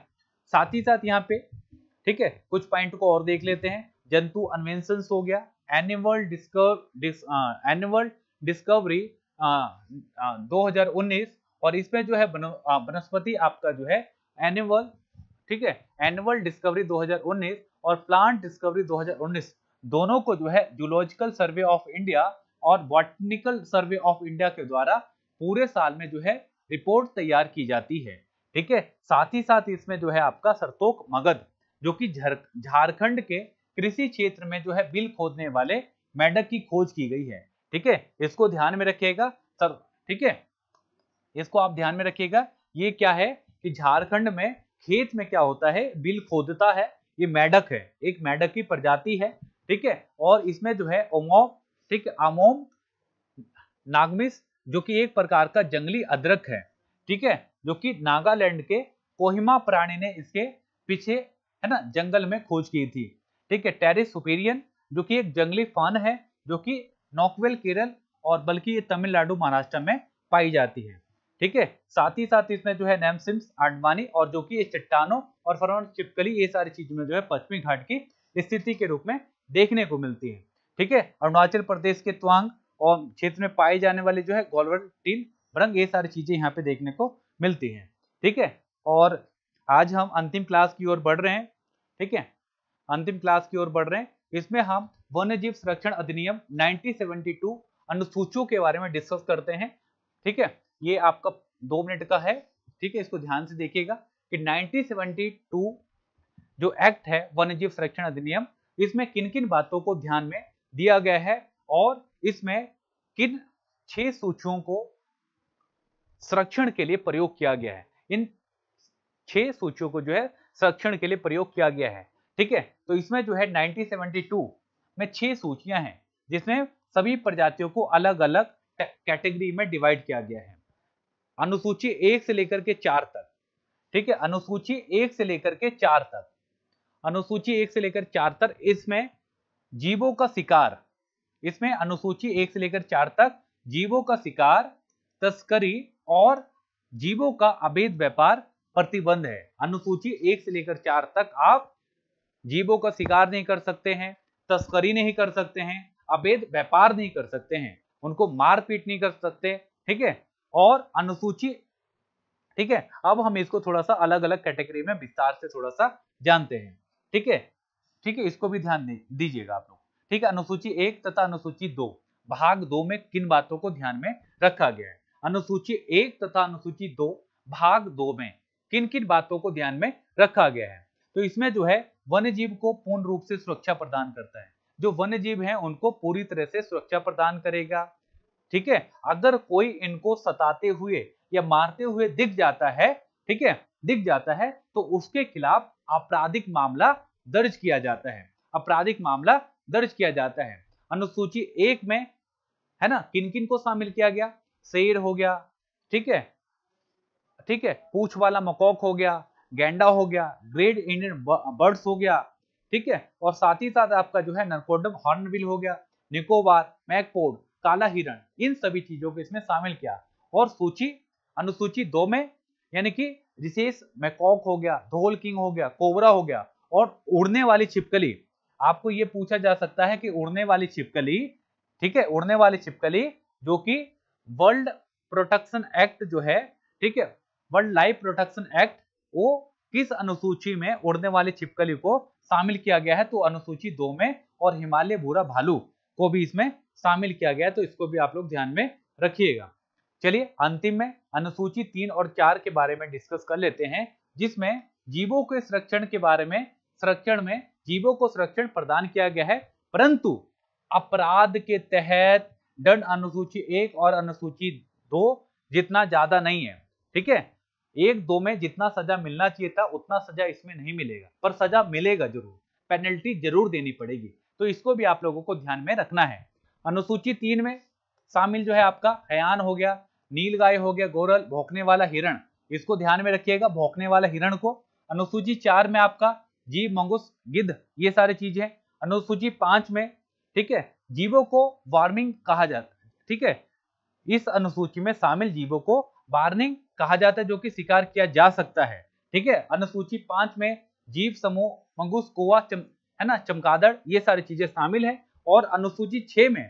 साथ ही साथ यहाँ पे ठीक है कुछ पॉइंट को और देख लेते हैं जंतु अन्वेंशन हो गया एनिमल डिस्कवर एनिमल डिस्कवरी दो हजार उन्नीस और इसमें जो है वनस्पति आपका जो है एनिमल ठीक है एनिमल डिस्कवरी 2019 और प्लांट डिस्कवरी दोनों को जो है जूलॉजिकल सर्वे ऑफ इंडिया और बॉटनिकल सर्वे ऑफ इंडिया के द्वारा पूरे साल में जो है रिपोर्ट तैयार की जाती है ठीक है साथ ही साथ इसमें जो है आपका सरतोक मगध जो कि झारखंड के कृषि क्षेत्र में जो है बिल खोदने वाले मेंढक की खोज की गई है ठीक है इसको ध्यान में रखिएगा सर ठीक है इसको आप ध्यान में रखिएगा ये क्या है कि झारखंड में खेत में क्या होता है बिल खोदता है ये मेढक है एक मेढक की प्रजाति है ठीक है और इसमें जो है ओमो ठीक है नागमिस जो कि एक प्रकार का जंगली अदरक है ठीक है जो कि नागालैंड के कोहिमा प्राणी ने इसके पीछे है ना जंगल में खोज की थी ठीक है टेरिस सुपेरियन जो कि एक जंगली फान है जो कि नॉकवेल केरल और बल्कि ये तमिलनाडु महाराष्ट्र में पाई जाती है ठीक है साथ ही साथ इसमें जो है नेमसिम्स आडवानी और जो कि ये चट्टानों और फरवान चिपकली ये सारी चीजों में जो है पश्चिमी घाट की स्थिति के रूप में देखने को मिलती है ठीक है अरुणाचल प्रदेश के त्वांग और क्षेत्र में पाए जाने वाले जो है गोलवर टील ब्रंग ये सारी चीजें यहाँ पे देखने को मिलती हैं ठीक है और आज हम अंतिम क्लास की ओर बढ़ रहे हैं ठीक है अंतिम क्लास की ओर बढ़ रहे हैं इसमें हम वन्य जीव संरक्षण अधिनियम 1972 अनुसूचियों के बारे में डिस्कस करते हैं ठीक है ये आपका दो मिनट का है ठीक है इसको ध्यान से देखिएगा कि 1972 जो एक्ट है वन्य जीव संरक्षण अधिनियम इसमें किन किन बातों को ध्यान में दिया गया है और इसमें किन छह सूचियों को संरक्षण के लिए प्रयोग किया गया है इन छह सूचियों को जो है संरक्षण के लिए प्रयोग किया गया है ठीक है तो इसमें जो है 1972 में छह सूचियां हैं जिसमें सभी प्रजातियों को अलग अलग कैटेगरी में डिवाइड किया गया है अनुसूची एक से लेकर के चार तक ठीक है अनुसूची एक से लेकर के चार तक अनुसूची एक से लेकर चार तक इसमें जीवों का शिकार इसमें अनुसूची एक से लेकर चार तक जीवों का शिकार तस्करी और जीवों का अवैध व्यापार प्रतिबंध है अनुसूची एक से लेकर चार तक आप जीवों का शिकार नहीं कर सकते हैं तस्करी नहीं कर सकते हैं अवैध व्यापार नहीं कर सकते हैं उनको मारपीट नहीं कर सकते ठीक है और अनुसूची ठीक है अब हम इसको थोड़ा सा अलग अलग कैटेगरी में विस्तार से थोड़ा सा जानते हैं ठीक है ठीक है इसको भी ध्यान दीजिएगा आप लोग ठीक है अनुसूची एक तथा अनुसूची दो भाग दो में किन बातों को ध्यान में रखा गया है अनुसूची एक तथा अनुसूची दो भाग दो में किन किन बातों को ध्यान में रखा गया है तो इसमें जो है वन्य जीव को पूर्ण रूप से सुरक्षा प्रदान करता है जो वन्य जीव है उनको पूरी तरह से सुरक्षा प्रदान करेगा ठीक है अगर कोई इनको सताते हुए या मारते हुए दिख जाता है ठीक है दिख जाता है तो उसके खिलाफ आपराधिक मामला दर्ज किया जाता है आपराधिक मामला दर्ज किया जाता है अनुसूची एक में है ना किन किन को शामिल किया गया शेर हो गया ठीक है ठीक है पूछ वाला मकौक हो गया गेंडा हो गया ग्रेट इंडियन बर्ड्स हो गया ठीक है और साथ ही साथ आपका जो है नरकोडम हॉर्नबिल हो गया निकोबार मैकपोर्ड काला हिरण इन सभी चीजों को इसमें शामिल किया और सूची अनुसूची दो में यानी कि रिसेस मैकॉक हो गया धोल किंग हो गया कोबरा हो गया और उड़ने वाली छिपकली आपको ये पूछा जा सकता है कि उड़ने वाली छिपकली ठीक है उड़ने वाली छिपकली जो कि वर्ल्ड प्रोटेक्शन एक्ट जो है ठीक है वर्ल्ड लाइफ प्रोटेक्शन एक्ट वो किस अनुसूची में उड़ने वाली छिपकली को शामिल किया गया है तो अनुसूची दो में और हिमालय भूरा भालू को भी इसमें शामिल किया गया है तो इसको भी आप लोग ध्यान में रखिएगा चलिए अंतिम में अनुसूची तीन और चार के बारे में डिस्कस कर लेते हैं जिसमें जीवों के संरक्षण के बारे में संरक्षण में जीवों को संरक्षण प्रदान किया गया है परंतु अपराध के तहत दंड अनुसूची एक और अनुसूची दो जितना ज्यादा नहीं है ठीक है एक दो में जितना सजा मिलना चाहिए था उतना सजा इसमें नहीं मिलेगा पर सजा मिलेगा जरूर पेनल्टी जरूर देनी पड़ेगी तो इसको भी आप लोगों को ध्यान में रखना है अनुसूची तीन में शामिल जो है आपका हयान हो गया नील गाय हो गया गोरल भोंकने वाला हिरण इसको ध्यान में रखिएगा भोंकने वाला हिरण को अनुसूची चार में आपका जीव मंगुस गिद्ध ये सारी चीजें अनुसूची पांच में ठीक है जीवों को वार्मिंग कहा जाता है ठीक है इस अनुसूची में शामिल जीवों को वार्निंग कहा जाता है जो कि शिकार किया जा सकता है ठीक है अनुसूची पांच में जीव समूह मंगूस कोवा चम, है ना चमकादड़ ये सारी चीजें शामिल है और अनुसूची छह में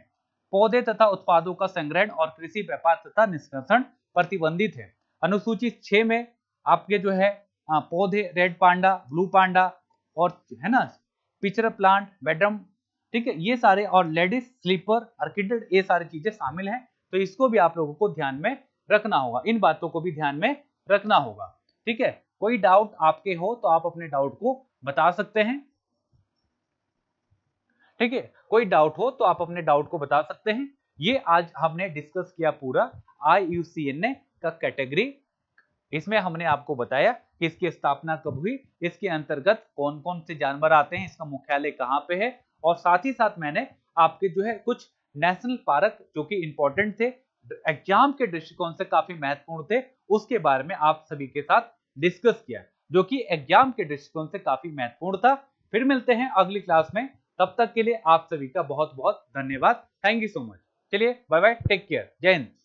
पौधे तथा उत्पादों का संग्रहण और कृषि व्यापार तथा निष्कर्षण प्रतिबंधित है अनुसूचित छह में आपके जो है पौधे रेड पांडा ब्लू पांडा और है ना पिचर प्लांट बेडम ठीक है ये सारे और लेडीज स्लीपर अर्किटेड ये सारी चीजें शामिल हैं तो इसको भी आप लोगों को ध्यान में रखना होगा इन बातों को भी ध्यान में रखना होगा ठीक है कोई डाउट आपके हो तो आप अपने डाउट को बता सकते हैं ठीक है कोई डाउट हो तो आप अपने डाउट को बता सकते हैं ये आज हमने डिस्कस किया पूरा आई का कैटेगरी इसमें हमने आपको बताया कि इसकी स्थापना कब हुई इसके अंतर्गत कौन कौन से जानवर आते हैं इसका मुख्यालय कहाँ पे है और साथ ही साथ मैंने आपके जो है कुछ नेशनल पार्क जो कि इंपॉर्टेंट थे एग्जाम के दृष्टिकोण से काफी महत्वपूर्ण थे उसके बारे में आप सभी के साथ डिस्कस किया जो कि एग्जाम के दृष्टिकोण से काफी महत्वपूर्ण था फिर मिलते हैं अगली क्लास में तब तक के लिए आप सभी का बहुत बहुत धन्यवाद थैंक यू सो मच चलिए बाय बाय टेक केयर जय हिंद